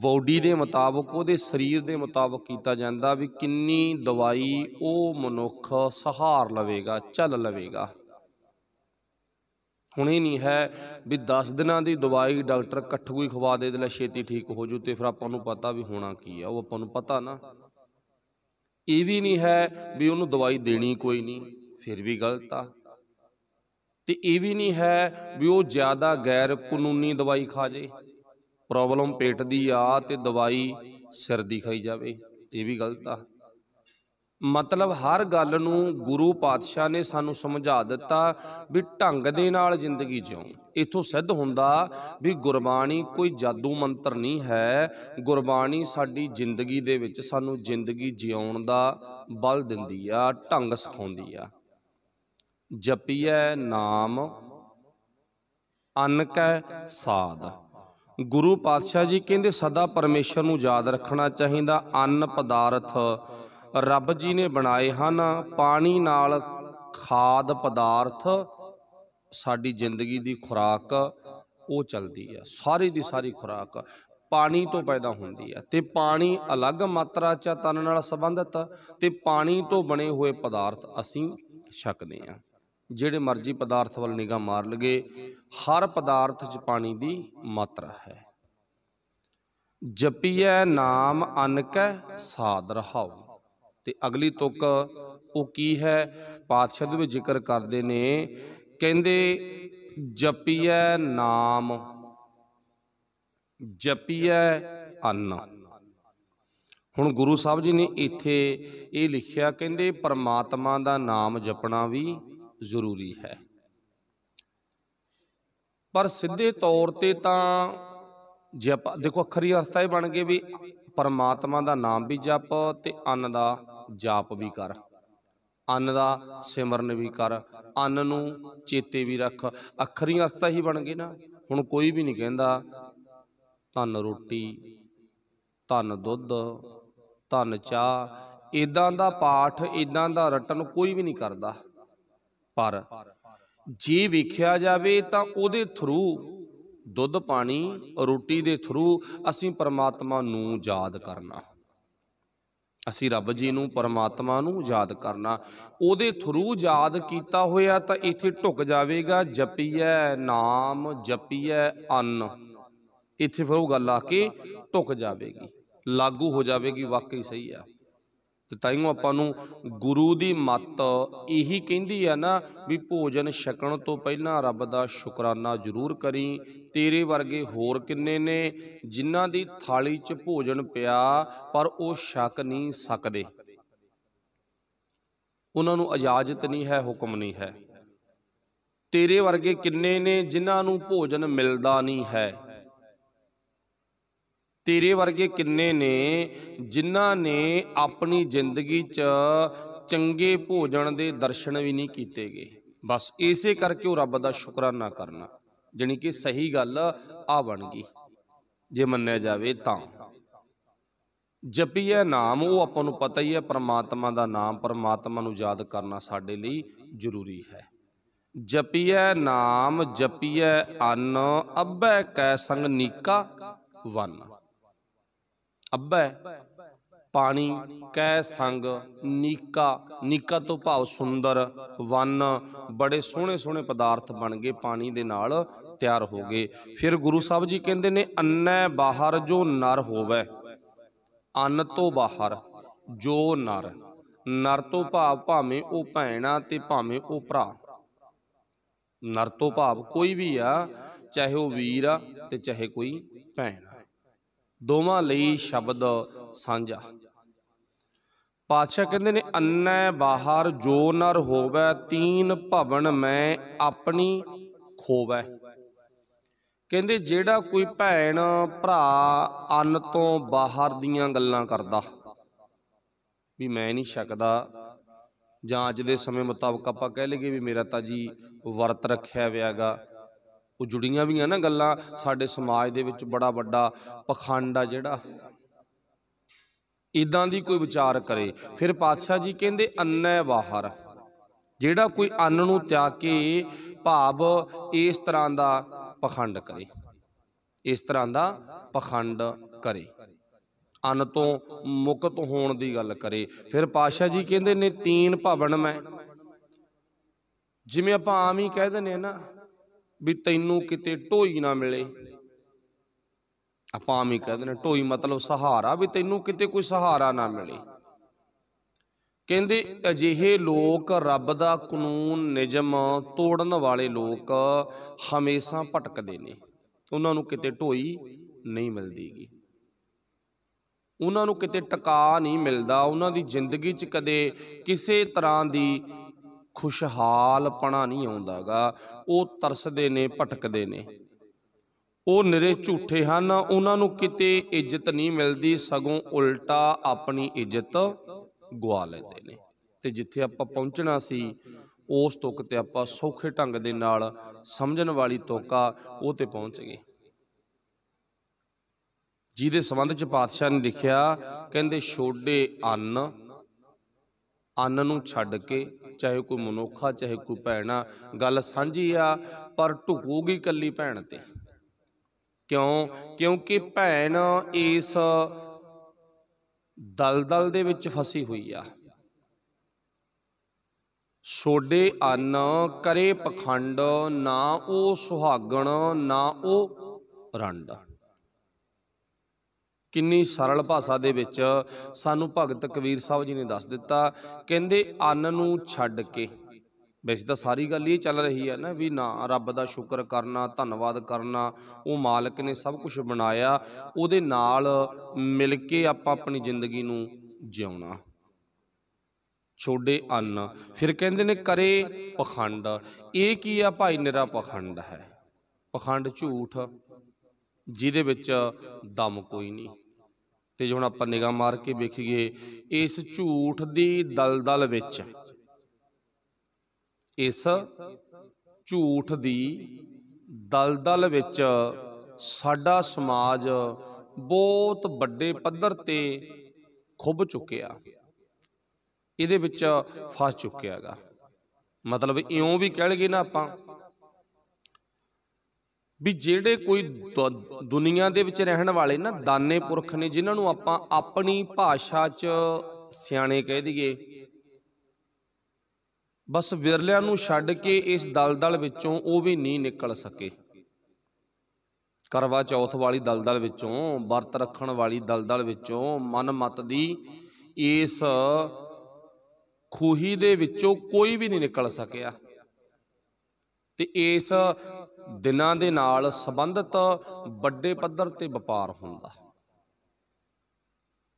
ਬਾਡੀ ਦੇ ਮੁਤਾਬਕ ਉਹਦੇ ਸਰੀਰ ਦੇ ਮੁਤਾਬਕ ਕੀਤਾ ਜਾਂਦਾ ਵੀ ਕਿੰਨੀ ਦਵਾਈ ਉਹ ਮਨੁੱਖ ਸਹਾਰ ਲਵੇਗਾ ਚੱਲ ਲਵੇਗਾ ਹੁਣ ਇਹ ਨਹੀਂ ਹੈ ਵੀ 10 ਦਿਨਾਂ ਦੀ ਦਵਾਈ ਡਾਕਟਰ ਇਕੱਠੂ ਹੀ ਖਵਾ ਦੇ ਦਿਲਾ ਛੇਤੀ ਠੀਕ ਹੋ ਜੂ ਤੇ ਫਿਰ ਆਪਾਂ ਨੂੰ ਪਤਾ ਵੀ ਹੋਣਾ ਕੀ ਆ ਉਹ ਆਪਾਂ ਨੂੰ ਪਤਾ ਨਾ ਇਹ ਵੀ ਨਹੀਂ ਹੈ ਵੀ ਉਹਨੂੰ ਦਵਾਈ ਦੇਣੀ ਕੋਈ ਨਹੀਂ ਫਿਰ ਵੀ ਗਲਤ ਆ ਤੇ ਇਹ ਵੀ ਨਹੀਂ ਹੈ ਵੀ ਉਹ ਜ਼ਿਆਦਾ ਗੈਰ ਕਾਨੂੰਨੀ ਦਵਾਈ ਖਾ ਜੇ ਪ੍ਰੋਬਲਮ ਪੇਟ ਦੀ ਆ ਤੇ ਦਵਾਈ ਸਿਰ ਦੀ ਖਾਈ ਜਾਵੇ ਇਹ ਵੀ ਗਲਤ ਆ ਮਤਲਬ ਹਰ ਗੱਲ ਨੂੰ ਗੁਰੂ ਪਾਤਸ਼ਾਹ ਨੇ ਸਾਨੂੰ ਸਮਝਾ ਦਿੱਤਾ ਵੀ ਢੰਗ ਦੇ ਨਾਲ ਜ਼ਿੰਦਗੀ ਜਿਉ ਇਥੋਂ ਸਿੱਧ ਹੁੰਦਾ ਵੀ ਗੁਰਬਾਣੀ ਕੋਈ ਜਾਦੂ ਮੰਤਰ ਨਹੀਂ ਹੈ ਗੁਰਬਾਣੀ ਸਾਡੀ ਜ਼ਿੰਦਗੀ ਦੇ ਵਿੱਚ ਸਾਨੂੰ ਜ਼ਿੰਦਗੀ ਜਿਉਣ ਦਾ ਬਲ ਦਿੰਦੀ ਆ ਢੰਗ ਸਿਖਾਉਂਦੀ ਆ ਜਪੀਐ ਨਾਮ ਅਨਕੈ ਸਾਧ ਗੁਰੂ ਪਾਤਸ਼ਾਹ ਜੀ ਕਹਿੰਦੇ ਸਦਾ ਪਰਮੇਸ਼ਰ ਨੂੰ ਯਾਦ ਰੱਖਣਾ ਚਾਹੀਦਾ ਅੰਨ ਪਦਾਰਥ ਰੱਬ ਜੀ ਨੇ ਬਣਾਏ ਹਨ ਪਾਣੀ ਨਾਲ ਖਾਦ ਪਦਾਰਥ ਸਾਡੀ ਜ਼ਿੰਦਗੀ ਦੀ ਖੁਰਾਕ ਉਹ ਚਲਦੀ ਆ ਸਾਰੀ ਦੀ ਸਾਰੀ ਖੁਰਾਕ ਪਾਣੀ ਤੋਂ ਪੈਦਾ ਹੁੰਦੀ ਆ ਤੇ ਪਾਣੀ ਅਲੱਗ ਮਾਤਰਾ ਚ ਤਨ ਨਾਲ ਸੰਬੰਧਿਤ ਤੇ ਪਾਣੀ ਤੋਂ ਬਣੇ ਹੋਏ ਪਦਾਰਥ ਅਸੀਂ ਛਕਦੇ ਆ ਜਿਹੜੇ ਮਰਜ਼ੀ ਪਦਾਰਥ ਵੱਲ ਨਿਗਾਹ ਮਾਰ ਲਗੇ ਹਰ ਪਦਾਰਥ 'ਚ ਪਾਣੀ ਦੀ ਮਾਤਰਾ ਹੈ ਜਪੀਐ ਨਾਮ ਅਨਕੈ ਸਾਧ ਰਹਾਉ ਤੇ ਅਗਲੀ ਤੁਕ ਉਹ ਕੀ ਹੈ ਪਾਤਸ਼ਾਹ ਦੇ ਵਿੱਚ ਜ਼ਿਕਰ ਕਰਦੇ ਨੇ ਕਹਿੰਦੇ ਜਪੀਐ ਨਾਮ ਜਪੀਐ ਅੰਨ ਹੁਣ ਗੁਰੂ ਸਾਹਿਬ ਜੀ ਨੇ ਇੱਥੇ ਇਹ ਲਿਖਿਆ ਕਹਿੰਦੇ ਪਰਮਾਤਮਾ ਦਾ ਨਾਮ ਜਪਣਾ ਵੀ ਜ਼ਰੂਰੀ ਹੈ ਪਰ ਸਿੱਧੇ ਤੌਰ ਤੇ ਤਾਂ ਜੇ ਆਪਾਂ ਦੇਖੋ ਅਖਰੀ ਅਰਥ ਇਹ ਬਣ ਗਏ ਵੀ ਪਰਮਾਤਮਾ ਦਾ ਨਾਮ ਵੀ ਜਪ ਤੇ ਅੰਨ ਦਾ ਜਾਪ ਵੀ ਕਰ ਅੰਨ ਦਾ ਸਿਮਰਨ ਵੀ ਕਰ ਅੰਨ ਨੂੰ ਚੇਤੇ ਵੀ ਰੱਖ ਅਖਰੀ ਅਰਥ ਤਾਂ ਹੀ ਬਣ ਗਏ ਨਾ ਹੁਣ ਕੋਈ ਵੀ ਨਹੀਂ ਕਹਿੰਦਾ ਧਨ ਰੋਟੀ ਧਨ ਦੁੱਧ ਧਨ ਚਾਹ ਇਦਾਂ ਦਾ ਪਾਠ ਇਦਾਂ ਦਾ ਰਟਨ ਕੋਈ ਵੀ ਨਹੀਂ ਕਰਦਾ ਪਰ ਜੇ ਵੇਖਿਆ ਜਾਵੇ ਤਾਂ ਉਹਦੇ ਥਰੂ ਦੁੱਧ ਪਾਣੀ ਰੋਟੀ ਦੇ ਥਰੂ ਅਸੀਂ ਪਰਮਾਤਮਾ ਨੂੰ ਯਾਦ ਕਰਨਾ ਅਸੀਂ ਰੱਬ ਜੀ ਨੂੰ ਪਰਮਾਤਮਾ ਨੂੰ ਯਾਦ ਕਰਨਾ ਉਹਦੇ ਥਰੂ ਯਾਦ ਕੀਤਾ ਹੋਇਆ ਤਾਂ ਇੱਥੇ ਢੁੱਕ ਜਾਵੇਗਾ ਜਪੀਐ ਨਾਮ ਜਪੀਐ ਅੰਨ ਇੱਥੇ ਫਿਰ ਉਹ ਗੱਲ ਆ ਕੇ ਢੁੱਕ ਜਾਵੇਗੀ ਲਾਗੂ ਹੋ ਜਾਵੇਗੀ ਵਾਕਈ ਸਹੀ ਆ ਤੇ ਤਾਈਓ ਆਪਾਂ ਨੂੰ ਗੁਰੂ ਦੀ ਮੱਤ ਇਹੀ ਕਹਿੰਦੀ ਆ ਨਾ ਵੀ ਭੋਜਨ ਛਕਣ ਤੋਂ ਪਹਿਲਾਂ ਰੱਬ ਦਾ ਸ਼ੁਕਰਾਨਾ ਜ਼ਰੂਰ ਕਰੀ ਤੇਰੇ ਵਰਗੇ ਹੋਰ ਕਿੰਨੇ ਨੇ ਜਿਨ੍ਹਾਂ ਦੀ ਥਾਲੀ 'ਚ ਭੋਜਨ ਪਿਆ ਪਰ ਉਹ ਛਕ ਨਹੀਂ ਸਕਦੇ ਉਹਨਾਂ ਨੂੰ ਇਜਾਜ਼ਤ ਨਹੀਂ ਹੈ ਹੁਕਮ ਨਹੀਂ ਹੈ ਤੇਰੇ ਵਰਗੇ ਕਿੰਨੇ ਨੇ ਜਿਨ੍ਹਾਂ ਨੂੰ ਭੋਜਨ ਮਿਲਦਾ ਨਹੀਂ ਹੈ ਤੇਰੇ ਵਰਗੇ ਕਿੰਨੇ ਨੇ ਜਿਨ੍ਹਾਂ ਨੇ ਆਪਣੀ ਜ਼ਿੰਦਗੀ 'ਚ ਚੰਗੇ ਭੋਜਨ ਦੇ ਦਰਸ਼ਨ ਵੀ ਨਹੀਂ ਕੀਤੇਗੇ ਬਸ ਇਸੇ ਕਰਕੇ ਉਹ ਰੱਬ ਦਾ ਸ਼ੁਕਰਾਨਾ ਕਰਨਾ ਜਾਨੀ ਕਿ ਸਹੀ ਗੱਲ ਆ ਬਣ ਗਈ ਜੇ ਮੰਨਿਆ ਜਾਵੇ ਤਾਂ ਜਪੀਏ ਨਾਮ ਉਹ ਆਪਾਂ ਨੂੰ ਪਤਾ ਹੀ ਹੈ ਪ੍ਰਮਾਤਮਾ ਦਾ ਨਾਮ ਪ੍ਰਮਾਤਮਾ ਨੂੰ ਯਾਦ ਕਰਨਾ ਸਾਡੇ ਲਈ ਜ਼ਰੂਰੀ ਹੈ ਜਪੀਏ ਨਾਮ ਜਪੀਏ ਅੰਨ ਅਬੈ ਕੈ ਸੰਗ ਨੀਕਾ ਵਨ ਅੱਬੈ ਪਾਣੀ ਕੈ ਸੰਗ ਨੀਕਾ ਨੀਕਾ ਤੋਂ ਭਾਵ ਸੁੰਦਰ ਵਨ ਬੜੇ ਸੋਹਣੇ ਸੋਹਣੇ ਪਦਾਰਥ ਬਣ ਗਏ ਪਾਣੀ ਦੇ ਨਾਲ ਤਿਆਰ ਹੋ ਗਏ ਫਿਰ ਗੁਰੂ ਸਾਹਿਬ ਜੀ ਕਹਿੰਦੇ ਨੇ ਅੰਨੈ ਬਾਹਰ ਜੋ ਨਰ ਹੋਵੇ ਅੰਨ ਤੋਂ ਬਾਹਰ ਜੋ ਨਰ ਨਰ ਤੋਂ ਭਾਵ ਭਾਵੇਂ ਉਹ ਭੈਣਾ ਤੇ ਭਾਵੇਂ ਉਹ ਭਰਾ ਨਰ ਤੋਂ ਭਾਵ ਕੋਈ ਵੀ ਆ ਚਾਹੇ ਉਹ ਵੀਰ ਆ ਤੇ ਚਾਹੇ ਕੋਈ ਭੈਣ ਦੋਵਾਂ ਲਈ ਸ਼ਬਦ ਸਾਂਝਾ ਪਾਤਸ਼ਾਹ ਕਹਿੰਦੇ ਨੇ ਅੰਨੈ ਬਾਹਰ ਜੋ ਨਰ ਹੋਵੇ ਤੀਨ ਭਵਨ ਮੈਂ ਆਪਣੀ ਖੋਵੇ ਕਹਿੰਦੇ ਜਿਹੜਾ ਕੋਈ ਭੈਣ ਭਰਾ ਅੰਨ ਤੋਂ ਬਾਹਰ ਦੀਆਂ ਗੱਲਾਂ ਕਰਦਾ ਵੀ ਮੈਂ ਨਹੀਂ ਸਕਦਾ ਜਾਂ ਅੱਜ ਦੇ ਸਮੇਂ ਮੁਤਾਬਕ ਆਪਾਂ ਕਹਿ ਲਈਏ ਵੀ ਮੇਰਾ ਤਾਂ ਜੀ ਵਰਤ ਰੱਖਿਆ ਵਿਆਗਾ ਉਹ ਜੁੜੀਆਂ ਵੀ ਆ ਨਾ ਗੱਲਾਂ ਸਾਡੇ ਸਮਾਜ ਦੇ ਵਿੱਚ ਬੜਾ ਵੱਡਾ ਪਖੰਡ ਆ ਜਿਹੜਾ ਇਦਾਂ ਦੀ ਕੋਈ ਵਿਚਾਰ ਕਰੇ ਫਿਰ ਪਾਤਸ਼ਾਹ ਜੀ ਕਹਿੰਦੇ ਅੰਨੈ ਬਾਹਰ ਜਿਹੜਾ ਕੋਈ ਅੰਨ ਨੂੰ ਤਿਆਗ ਕੇ ਭਾਵ ਇਸ ਤਰ੍ਹਾਂ ਦਾ ਪਖੰਡ ਕਰੇ ਇਸ ਤਰ੍ਹਾਂ ਦਾ ਪਖੰਡ ਕਰੇ ਅੰਨ ਤੋਂ ਮੁਕਤ ਹੋਣ ਦੀ ਗੱਲ ਕਰੇ ਫਿਰ ਪਾਸ਼ਾ ਜੀ ਕਹਿੰਦੇ ਨੇ ਤੀਨ ਭਵਨ ਮੈਂ ਜਿਵੇਂ ਆਪਾਂ ਆਮ ਹੀ ਕਹਿ ਦਿੰਦੇ ਆ ਨਾ ਵੀ ਤੈਨੂੰ ਕਿਤੇ ਢੋਈ ਨਾ ਮਿਲੇ ਆਪਾਂ ਵੀ ਕਹਿੰਦੇ ਨੇ ਢੋਈ ਮਤਲਬ ਸਹਾਰਾ ਵੀ ਤੈਨੂੰ ਕਿਤੇ ਕੋਈ ਸਹਾਰਾ ਨਾ ਮਿਲੇ ਕਹਿੰਦੇ ਅਜਿਹੇ ਲੋਕ ਰੱਬ ਦਾ ਕਾਨੂੰਨ ਨਿਯਮ ਤੋੜਨ ਵਾਲੇ ਲੋਕ ਹਮੇਸ਼ਾ ਭਟਕਦੇ ਨੇ ਉਹਨਾਂ ਨੂੰ ਕਿਤੇ ਢੋਈ ਨਹੀਂ ਮਿਲਦੀਗੀ ਉਹਨਾਂ ਨੂੰ ਕਿਤੇ ਟਿਕਾ ਨਹੀਂ ਮਿਲਦਾ ਉਹਨਾਂ ਦੀ ਜ਼ਿੰਦਗੀ 'ਚ ਕਦੇ ਕਿਸੇ ਤਰ੍ਹਾਂ ਦੀ ਖੁਸ਼ਹਾਲਪਣਾ ਨਹੀਂ ਆਉਂਦਾਗਾ ਉਹ ਤਰਸਦੇ ਨੇ ਭਟਕਦੇ ਨੇ ਉਹ ਨਿਰੇ ਝੂਠੇ ਹਨ ਉਹਨਾਂ ਨੂੰ ਕਿਤੇ ਇੱਜ਼ਤ ਨਹੀਂ ਮਿਲਦੀ ਸਗੋਂ ਉਲਟਾ ਆਪਣੀ ਇੱਜ਼ਤ ਗਵਾ ਲੈਂਦੇ ਨੇ ਤੇ ਜਿੱਥੇ ਆਪਾਂ ਪਹੁੰਚਣਾ ਸੀ ਉਸ ਤੁਕ ਤੇ ਆਪਾਂ ਸੌਖੇ ਢੰਗ ਦੇ ਨਾਲ ਸਮਝਣ ਵਾਲੀ ਤੋਕਾ ਉਹ ਤੇ ਪਹੁੰਚ ਗਏ ਜਿਹਦੇ ਸੰਬੰਧ ਚ ਪਾਤਸ਼ਾਹ ਨੇ ਲਿਖਿਆ ਕਹਿੰਦੇ ਛੋਡੇ ਅੰਨ ਅੰਨ ਨੂੰ ਛੱਡ ਕੇ ਚਾਹੇ ਕੋਈ ਮਨੋਖਾ ਚਾਹੇ ਕੋਈ ਭੈਣਾ ਗੱਲ ਸਾਂਝੀ ਆ ਪਰ ਢੁਕੂਗੀ ਕੱਲੀ ਭੈਣ ਤੇ ਕਿਉਂ ਕਿਉਂਕਿ ਭੈਣ ਇਸ ਦਲਦਲ ਦੇ ਵਿੱਚ ਫਸੀ ਹੋਈ ਆ ਸੋਡੇ ਅੰਨ ਕਰੇ ਪਖੰਡ ਨਾ ਉਹ ਸੁਹਾਗਣ ਨਾ ਉਹ ਰੰਡਾ ਕਿੰਨੀ ਸਰਲ ਭਾਸ਼ਾ ਦੇ ਵਿੱਚ ਸਾਨੂੰ ਭਗਤ ਕਬੀਰ ਸਾਹਿਬ ਜੀ ਨੇ ਦੱਸ ਦਿੱਤਾ ਕਹਿੰਦੇ ਅੰਨ ਨੂੰ ਛੱਡ ਕੇ ਵੈਸੇ ਤਾਂ ਸਾਰੀ ਗੱਲ ਇਹ ਚੱਲ ਰਹੀ ਹੈ ਨਾ ਵੀ ਨਾ ਰੱਬ ਦਾ ਸ਼ੁਕਰ ਕਰਨਾ ਧੰਨਵਾਦ ਕਰਨਾ ਉਹ ਮਾਲਕ ਨੇ ਸਭ ਕੁਝ ਬਣਾਇਆ ਉਹਦੇ ਨਾਲ ਮਿਲ ਕੇ ਆਪਾਂ ਆਪਣੀ ਜ਼ਿੰਦਗੀ ਨੂੰ ਜਿਉਣਾ ਛੋਡੇ ਅੰਨ ਫਿਰ ਕਹਿੰਦੇ ਨੇ ਕਰੇ ਪਖੰਡ ਇਹ ਕੀ ਆ ਭਾਈ ਨਿਰਾ ਪਖੰਡ ਹੈ ਪਖੰਡ ਝੂਠ ਜਿਹਦੇ ਵਿੱਚ ਦਮ ਕੋਈ ਨਹੀਂ ਤੇ ਜੇ ਹੁਣ ਆਪਾਂ ਨਿਗਾਹ ਮਾਰ ਕੇ ਵੇਖੀਏ ਇਸ ਝੂਠ ਦੀ ਦਲਦਲ ਵਿੱਚ ਇਸ ਝੂਠ ਦੀ ਦਲਦਲ ਵਿੱਚ ਸਾਡਾ ਸਮਾਜ ਬਹੁਤ ਵੱਡੇ ਪੱਧਰ ਤੇ ਖੁੱਭ ਚੁੱਕਿਆ ਇਹਦੇ ਵਿੱਚ ਫਸ ਚੁੱਕਿਆਗਾ ਮਤਲਬ ਇਉਂ ਵੀ ਕਹਿ ਲਗੇ ਨਾ ਆਪਾਂ ਵੀ ਜਿਹੜੇ ਕੋਈ ਦੁਨੀਆ ਦੇ ਵਿੱਚ ਰਹਿਣ ਵਾਲੇ ਨਾ ਦਾਨੇ ਪੁਰਖ ਨੇ ਜਿਨ੍ਹਾਂ ਨੂੰ ਆਪਾਂ ਆਪਣੀ ਭਾਸ਼ਾ 'ਚ ਸਿਆਣੇ ਕਹਿ ਦਈਏ ਬਸ ਵਿਰਲਿਆਂ ਨੂੰ ਛੱਡ ਕੇ ਇਸ ਦਲਦਲ ਵਿੱਚੋਂ ਉਹ ਵੀ ਨਹੀਂ ਨਿਕਲ ਸਕੇ ਕਰਵਾ ਚੌਥ ਵਾਲੀ ਦਲਦਲ ਵਿੱਚੋਂ ਵਰਤ ਰੱਖਣ ਵਾਲੀ ਦਲਦਲ ਵਿੱਚੋਂ ਮਨ ਮਤ ਦੀ ਇਸ ਖੂਹੀ ਦੇ ਵਿੱਚੋਂ ਕੋਈ ਵੀ ਨਹੀਂ ਨਿਕਲ ਸਕਿਆ ਤੇ ਇਸ ਦਿਨਾਂ ਦੇ ਨਾਲ ਸੰਬੰਧਿਤ ਵੱਡੇ ਪੱਧਰ ਤੇ ਵਪਾਰ ਹੁੰਦਾ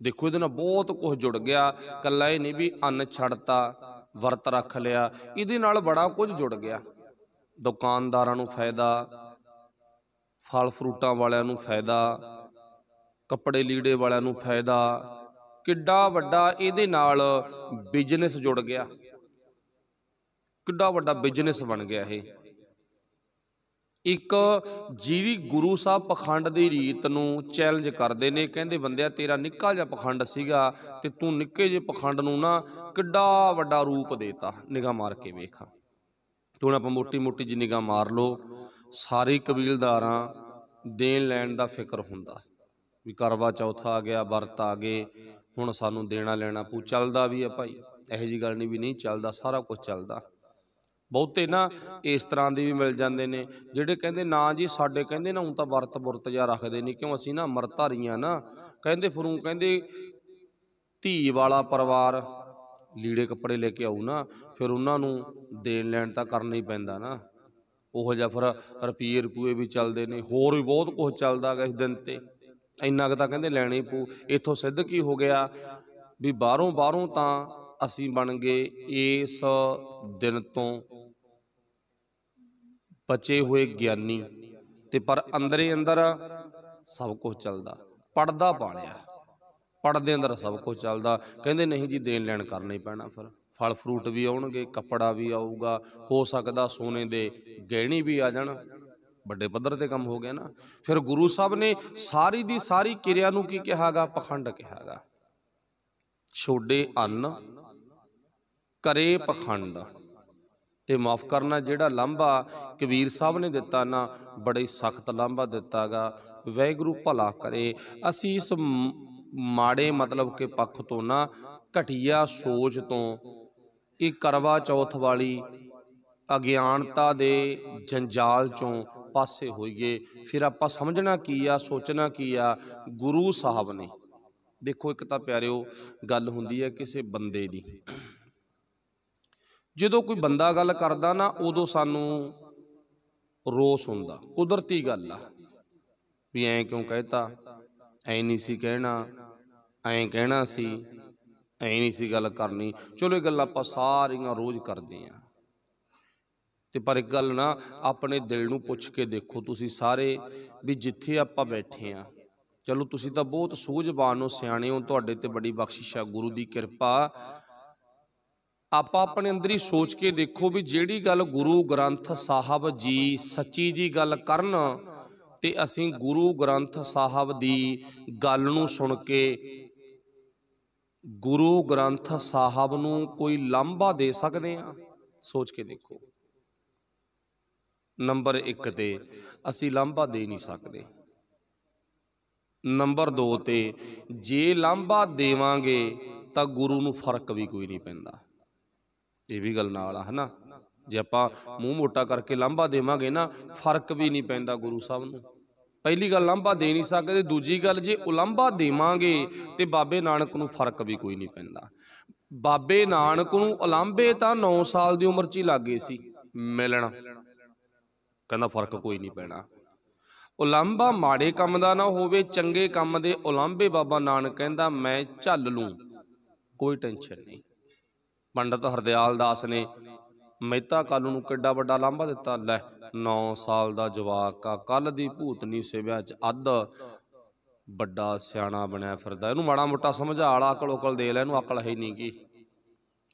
ਦੇਖੋ ਇਹਦੇ ਨਾਲ ਬਹੁਤ ਕੁਝ ਜੁੜ ਗਿਆ ਕੱਲਾ ਇਹ ਨਹੀਂ ਵੀ ਅੰਨ ਛੜਤਾ ਵਰਤ ਰੱਖ ਲਿਆ ਇਹਦੇ ਨਾਲ ਬੜਾ ਕੁਝ ਜੁੜ ਗਿਆ ਦੁਕਾਨਦਾਰਾਂ ਨੂੰ ਫਾਇਦਾ ਫਲ ਫਰੂਟਾਂ ਵਾਲਿਆਂ ਨੂੰ ਫਾਇਦਾ ਕੱਪੜੇ ਲੀੜੇ ਵਾਲਿਆਂ ਨੂੰ ਫਾਇਦਾ ਕਿੱਡਾ ਵੱਡਾ ਇਹਦੇ ਨਾਲ ਬਿਜ਼ਨਸ ਜੁੜ ਗਿਆ ਕਿੱਡਾ ਵੱਡਾ ਬਿਜ਼ਨਸ ਬਣ ਗਿਆ ਇਹ ਇੱਕ ਜੀਵੀ ਗੁਰੂ ਸਾਹਿਬ ਪਖੰਡ ਦੀ ਰੀਤ ਨੂੰ ਚੈਲੰਜ ਕਰਦੇ ਨੇ ਕਹਿੰਦੇ ਬੰਦਿਆ ਤੇਰਾ ਨਿੱਕਾ ਜਿਹਾ ਪਖੰਡ ਸੀਗਾ ਤੇ ਤੂੰ ਨਿੱਕੇ ਜਿਹੇ ਪਖੰਡ ਨੂੰ ਨਾ ਕਿੱਡਾ ਵੱਡਾ ਰੂਪ ਦੇਤਾ ਨਿਗਾ ਮਾਰ ਕੇ ਵੇਖਾ ਤੂੰ ਆਪਾਂ ਮੋਟੀ-ਮੋਟੀ ਜੀ ਨਿਗਾ ਮਾਰ ਲੋ ਸਾਰੇ ਕਬੀਲਦਾਰਾਂ ਦੇਣ ਲੈਣ ਦਾ ਫਿਕਰ ਹੁੰਦਾ ਵੀ ਕਰਵਾ ਚੌਥਾ ਆ ਗਿਆ ਵਰਤ ਆ ਗਏ ਹੁਣ ਸਾਨੂੰ ਦੇਣਾ ਲੈਣਾ ਪੂ ਚੱਲਦਾ ਵੀ ਆ ਭਾਈ ਇਹੋ ਜੀ ਗੱਲ ਨਹੀਂ ਵੀ ਨਹੀਂ ਚੱਲਦਾ ਸਾਰਾ ਕੁਝ ਚੱਲਦਾ ਬਹੁਤੇ ਨਾ ਇਸ ਤਰ੍ਹਾਂ ਦੇ ਵੀ ਮਿਲ ਜਾਂਦੇ ਨੇ ਜਿਹੜੇ ਕਹਿੰਦੇ ਨਾ ਜੀ ਸਾਡੇ ਕਹਿੰਦੇ ਨਾ ਹੁਣ ਤਾਂ ਵਰਤ ਬੁਰਤ ਜਾ ਰੱਖਦੇ ਨਹੀਂ ਕਿਉਂ ਅਸੀਂ ਨਾ ਮਰਤਾਰੀਆਂ ਨਾ ਕਹਿੰਦੇ ਫਰੂ ਕਹਿੰਦੇ ਧੀ ਵਾਲਾ ਪਰਿਵਾਰ ਲੀੜੇ ਕੱਪੜੇ ਲੈ ਕੇ ਆਉ ਨਾ ਫਿਰ ਉਹਨਾਂ ਨੂੰ ਦੇਣ ਲੈਣ ਤਾਂ ਕਰਨਾ ਹੀ ਪੈਂਦਾ ਨਾ ਉਹ ਜਿਹਾ ਫਿਰ ਰੁਪਈਏ ਰੁਪਏ ਵੀ ਚੱਲਦੇ ਨੇ ਹੋਰ ਵੀ ਬਹੁਤ ਕੁਝ ਚੱਲਦਾ ਹੈ ਇਸ ਦਿਨ ਤੇ ਇੰਨਾ ਕੁ ਤਾਂ ਕਹਿੰਦੇ ਲੈਣੀ ਪੂ ਇੱਥੋਂ ਸਿੱਧ ਕੀ ਹੋ ਗਿਆ ਵੀ ਬਾਹਰੋਂ ਬਾਹਰੋਂ ਤਾਂ ਅਸੀਂ ਬਣ ਗਏ ਇਸ ਦਿਨ ਤੋਂ ਪਚੇ ਹੋਏ ਗਿਆਨੀ ਤੇ ਪਰ ਅੰਦਰੇ ਅੰਦਰ ਸਭ ਕੁਝ ਚੱਲਦਾ ਪੜਦਾ ਪਾਣਿਆ ਪੜਦੇ ਅੰਦਰ ਸਭ ਕੁਝ ਚੱਲਦਾ ਕਹਿੰਦੇ ਨਹੀਂ ਜੀ ਦੇਣ ਲੈਣ ਕਰਨਾ ਹੀ ਪੈਣਾ ਫਿਰ ਫਲ ਫਰੂਟ ਵੀ ਆਉਣਗੇ ਕੱਪੜਾ ਵੀ ਆਊਗਾ ਹੋ ਸਕਦਾ ਸੋਨੇ ਦੇ ਗਹਿਣੇ ਵੀ ਆ ਜਾਣ ਵੱਡੇ ਪੱਧਰ ਤੇ ਕੰਮ ਹੋ ਗਿਆ ਨਾ ਫਿਰ ਗੁਰੂ ਸਾਹਿਬ ਨੇ ਸਾਰੀ ਦੀ ਸਾਰੀ ਕਿਰਿਆ ਨੂੰ ਕੀ ਕਿਹਾਗਾ ਪਖੰਡ ਕਿਹਾਗਾ ਛੋਡੇ ਅੰਨ ਕਰੇ ਪਖੰਡ ਤੇ ਮਾਫ ਕਰਨਾ ਜਿਹੜਾ ਲਾਂਭਾ ਕਬੀਰ ਸਾਹਿਬ ਨੇ ਦਿੱਤਾ ਨਾ ਬੜੇ ਸਖਤ ਲਾਂਭਾ ਦਿੱਤਾਗਾ ਵੈਗਰੂ ਭਲਾ ਕਰੇ ਅਸੀਂ ਇਸ ਮਾੜੇ ਮਤਲਬ ਕਿ ਪੱਖ ਤੋਂ ਨਾ ਘਟੀਆ ਸੋਚ ਤੋਂ ਇਹ ਕਰਵਾ ਚੌਥ ਵਾਲੀ ਅਗਿਆਨਤਾ ਦੇ ਜੰਜਾਲ ਚੋਂ ਪਾਸੇ ਹੋਈਏ ਫਿਰ ਆਪਾਂ ਸਮਝਣਾ ਕੀ ਆ ਸੋਚਣਾ ਕੀ ਆ ਗੁਰੂ ਸਾਹਿਬ ਨੇ ਦੇਖੋ ਇੱਕ ਤਾਂ ਪਿਆਰਿਓ ਗੱਲ ਹੁੰਦੀ ਹੈ ਕਿਸੇ ਬੰਦੇ ਦੀ ਜਦੋਂ ਕੋਈ ਬੰਦਾ ਗੱਲ ਕਰਦਾ ਨਾ ਉਦੋਂ ਸਾਨੂੰ ਰੋਸ ਹੁੰਦਾ ਕੁਦਰਤੀ ਗੱਲ ਆ ਵੀ ਐਂ ਕਿਉਂ ਕਹਿਤਾ ਐ ਨਹੀਂ ਸੀ ਕਹਿਣਾ ਐਂ ਕਹਿਣਾ ਸੀ ਐ ਨਹੀਂ ਸੀ ਗੱਲ ਕਰਨੀ ਚਲੋ ਇਹ ਗੱਲ ਆਪਾਂ ਸਾਰੀਆਂ ਰੋਜ਼ ਕਰਦੇ ਆ ਤੇ ਪਰ ਇੱਕ ਗੱਲ ਨਾ ਆਪਣੇ ਦਿਲ ਨੂੰ ਪੁੱਛ ਕੇ ਦੇਖੋ ਤੁਸੀਂ ਸਾਰੇ ਵੀ ਜਿੱਥੇ ਆਪਾਂ ਬੈਠੇ ਆ ਚਲੋ ਤੁਸੀਂ ਤਾਂ ਬਹੁਤ ਸੂਝਵਾਨ ਹੋ ਸਿਆਣੇ ਹੋ ਤੁਹਾਡੇ ਤੇ ਬੜੀ ਬਖਸ਼ਿਸ਼ ਆ ਗੁਰੂ ਦੀ ਕਿਰਪਾ ਆਪਾਂ ਆਪਣੇ ਅੰਦਰ ਹੀ ਸੋਚ ਕੇ ਦੇਖੋ ਵੀ ਜਿਹੜੀ ਗੱਲ ਗੁਰੂ ਗ੍ਰੰਥ ਸਾਹਿਬ ਜੀ ਸੱਚੀ ਜੀ ਗੱਲ ਕਰਨ ਤੇ ਅਸੀਂ ਗੁਰੂ ਗ੍ਰੰਥ ਸਾਹਿਬ ਦੀ ਗੱਲ ਨੂੰ ਸੁਣ ਕੇ ਗੁਰੂ ਗ੍ਰੰਥ ਸਾਹਿਬ ਨੂੰ ਕੋਈ ਲਾਂਭਾ ਦੇ ਸਕਦੇ ਆ ਸੋਚ ਕੇ ਦੇਖੋ ਨੰਬਰ 1 ਤੇ ਅਸੀਂ ਲਾਂਭਾ ਦੇ ਨਹੀਂ ਸਕਦੇ ਨੰਬਰ 2 ਤੇ ਜੇ ਲਾਂਭਾ ਦੇਵਾਂਗੇ ਤਾਂ ਗੁਰੂ ਨੂੰ ਫਰਕ ਵੀ ਕੋਈ ਨਹੀਂ ਪੈਂਦਾ ਇਹ ਵੀ ਗੱਲ ਨਾਲ ਆ ਹਨਾ ਜੇ ਆਪਾਂ ਮੂੰਹ ਮੋਟਾ ਕਰਕੇ ਲਾਂਭਾ ਦੇਵਾਂਗੇ ਨਾ ਫਰਕ ਵੀ ਨਹੀਂ ਪੈਂਦਾ ਗੁਰੂ ਸਾਹਿਬ ਨੂੰ ਪਹਿਲੀ ਗੱਲ ਲਾਂਭਾ ਦੇ ਨਹੀਂ ਸਕਦੇ ਦੂਜੀ ਗੱਲ ਜੇ ਉਲਾਂਭਾ ਦੇਵਾਂਗੇ ਤੇ ਬਾਬੇ ਨਾਨਕ ਨੂੰ ਫਰਕ ਵੀ ਕੋਈ ਨਹੀਂ ਪੈਂਦਾ ਬਾਬੇ ਨਾਨਕ ਨੂੰ ਉਲਾਂਭੇ ਤਾਂ 9 ਸਾਲ ਦੀ ਉਮਰ 'ਚ ਹੀ ਲੱਗੇ ਸੀ ਮਿਲਣ ਕਹਿੰਦਾ ਫਰਕ ਕੋਈ ਨਹੀਂ ਪੈਣਾ ਉਲਾਂਭਾ ਮਾੜੇ ਕੰਮ ਦਾ ਨਾ ਹੋਵੇ ਚੰਗੇ ਕੰਮ ਦੇ ਉਲਾਂਭੇ ਬਾਬਾ ਨਾਨਕ ਕਹਿੰਦਾ ਮੈਂ ਝੱਲ ਲੂੰ ਕੋਈ ਟੈਨਸ਼ਨ ਨਹੀਂ ਪੰਡਤ ਹਰਦਿਆਲ ਦਾਸ ਨੇ ਮਹਿਤਾ ਕਾਲੂ ਨੂੰ ਕਿੱਡਾ ਵੱਡਾ ਲਾਂਭਾ ਦਿੱਤਾ ਲੈ 9 ਸਾਲ ਦਾ ਜਵਾਕ ਆ ਕੱਲ ਦੀ ਭੂਤਨੀ ਸਿਵਿਆ ਚ ਅੱਧ ਵੱਡਾ ਸਿਆਣਾ ਬਣਿਆ ਫਿਰਦਾ ਇਹਨੂੰ ਮਾੜਾ ਮੋਟਾ ਸਮਝਾ ਲਾ ਅਕਲ ਉਕਲ ਦੇ ਲੈ ਇਹਨੂੰ ਅਕਲ ਹੈ ਨਹੀਂ ਕੀ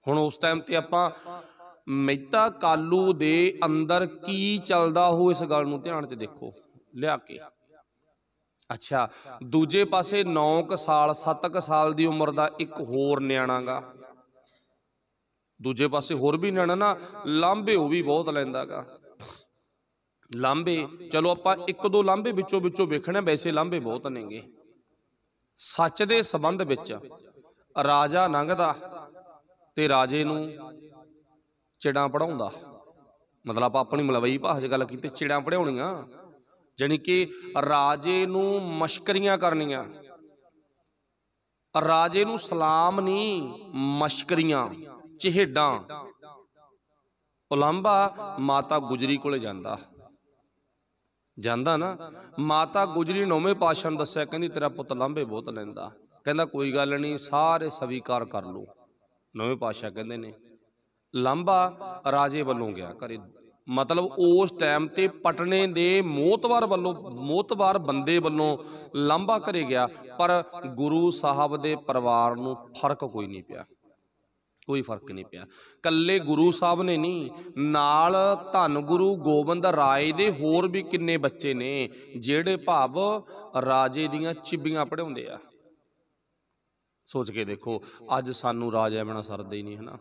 ਹੁਣ ਉਸ ਟਾਈਮ ਤੇ ਆਪਾਂ ਮਹਿਤਾ ਕਾਲੂ ਦੇ ਅੰਦਰ ਕੀ ਚੱਲਦਾ ਹੋ ਇਸ ਗੱਲ ਨੂੰ ਧਿਆਨ ਚ ਦੇਖੋ ਲਿਆ ਕੇ ਅੱਛਾ ਦੂਜੇ ਪਾਸੇ 9 ਸਾਲ 7 ਸਾਲ ਦੀ ਉਮਰ ਦਾ ਇੱਕ ਹੋਰ ਨਿਆਣਾਗਾ ਦੂਜੇ ਪਾਸੇ ਹੋਰ ਵੀ ਨਣਾ ਨਾ ਲਾਂਬੇ ਉਹ ਵੀ ਬਹੁਤ ਲੈਂਦਾਗਾ ਲਾਂਬੇ ਚਲੋ ਆਪਾਂ ਇੱਕ ਦੋ ਲਾਂਬੇ ਵਿੱਚੋਂ ਵਿੱਚੋਂ ਵੇਖਣਾ ਵੈਸੇ ਲਾਂਬੇ ਬਹੁਤ ਨੇਗੇ ਸੱਚ ਦੇ ਸੰਬੰਧ ਵਿੱਚ ਰਾਜਾ ਲੰਘਦਾ ਤੇ ਰਾਜੇ ਨੂੰ ਚਿੜਾਂ ਪੜਾਉਂਦਾ ਮਤਲਬ ਆਪਾਂ ਆਪਣੀ ਮਲਵਈ ਭਾਸ਼ਾ 'ਚ ਗੱਲ ਕੀਤੀ ਚਿੜਾਂ ਪੜਾਉਣੀਆਂ ਜਾਨੀ ਕਿ ਰਾਜੇ ਨੂੰ ਮਸ਼ਕਰੀਆਂ ਕਰਨੀਆਂ ਰਾਜੇ ਨੂੰ ਸਲਾਮ ਨਹੀਂ ਮਸ਼ਕਰੀਆਂ ਚਿਹੜਾਂ ਉਲੰਬਾ ਮਾਤਾ ਗੁਜਰੀ ਕੋਲੇ ਜਾਂਦਾ ਜਾਂਦਾ ਨਾ ਮਾਤਾ ਗੁਜਰੀ ਨੌਵੇਂ ਪਾਸ਼ਾ ਨੂੰ ਦੱਸਿਆ ਕਹਿੰਦੀ ਤੇਰਾ ਪੁੱਤ ਲੰਬੇ ਬਹੁਤ ਲੈਂਦਾ ਕਹਿੰਦਾ ਕੋਈ ਗੱਲ ਨਹੀਂ ਸਾਰੇ ਸਵੀਕਾਰ ਕਰ ਲੋ ਨੌਵੇਂ ਪਾਸ਼ਾ ਕਹਿੰਦੇ ਨੇ ਲੰਬਾ ਰਾਜੇ ਵੱਲੋਂ ਗਿਆ ਕਰੇ ਮਤਲਬ ਉਸ ਟਾਈਮ ਤੇ ਪਟਨੇ ਦੇ ਮੋਤਵਾਰ ਵੱਲੋਂ ਮੋਤਵਾਰ ਬੰਦੇ ਵੱਲੋਂ ਲੰਬਾ ਕਰੇ ਗਿਆ ਪਰ ਗੁਰੂ ਸਾਹਿਬ ਦੇ ਪਰਿਵਾਰ ਨੂੰ ਫਰਕ ਕੋਈ ਨਹੀਂ ਪਿਆ ਕੋਈ ਫਰਕ ਨਹੀਂ ਪਿਆ ਕੱਲੇ ਗੁਰੂ ਸਾਹਿਬ ਨੇ ਨਹੀਂ ਨਾਲ ਧੰਨ ਗੁਰੂ ਗੋਬਿੰਦ ਰਾਏ ਦੇ ਹੋਰ ਵੀ ਕਿੰਨੇ ਬੱਚੇ ਨੇ ਜਿਹੜੇ ਭਾਵ ਰਾਜੇ ਦੀਆਂ ਚਿੱਬੀਆਂ ਪੜਾਉਂਦੇ ਆ ਸੋਚ ਕੇ ਦੇਖੋ ਅੱਜ ਸਾਨੂੰ ਰਾਜਾ ਬਣਾ ਸਰਦਾ ਹੀ ਨਹੀਂ ਹਨਾ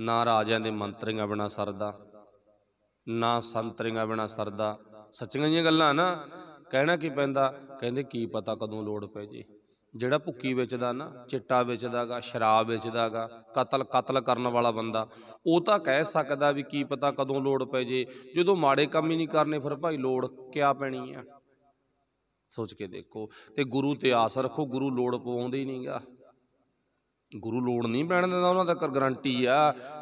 ਨਾ ਰਾਜਿਆਂ ਦੇ ਮੰਤਰੀਆਂ ਬਣਾ ਸਰਦਾ ਨਾ ਸੰਤਰੀਆਂ ਬਣਾ ਸਰਦਾ ਸੱਚੀਆਂ ਜੀਆਂ ਗੱਲਾਂ ਨਾ ਕਹਿਣਾ ਕੀ ਪੈਂਦਾ ਕਹਿੰਦੇ ਕੀ ਪਤਾ ਕਦੋਂ ਲੋੜ ਪੈ ਜੇ ਜਿਹੜਾ ਭੁੱਕੀ ਵੇਚਦਾ ਨਾ ਚਿੱਟਾ ਵੇਚਦਾਗਾ ਸ਼ਰਾਬ ਵੇਚਦਾਗਾ ਕਤਲ ਕਤਲ ਕਰਨ ਵਾਲਾ ਬੰਦਾ ਉਹ ਤਾਂ ਕਹਿ ਸਕਦਾ ਵੀ ਕੀ ਪਤਾ ਕਦੋਂ ਲੋੜ ਪੈ ਜੇ ਜਦੋਂ ਮਾੜੇ ਕੰਮ ਹੀ ਨਹੀਂ ਕਰਨੇ ਫਿਰ ਭਾਈ ਲੋੜ ਕਿਆ ਪੈਣੀ ਆ ਸੋਚ ਕੇ ਦੇਖੋ ਤੇ ਗੁਰੂ ਤੇ ਆਸ ਰੱਖੋ ਗੁਰੂ ਲੋੜ ਪਵਾਉਂਦੇ ਹੀ ਨਹੀਂਗਾ ਗੁਰੂ ਲੋੜ ਨਹੀਂ ਪੈਣ ਦਿੰਦਾ ਉਹਨਾਂ ਦਾ ਕਰ ਗਰੰਟੀ ਆ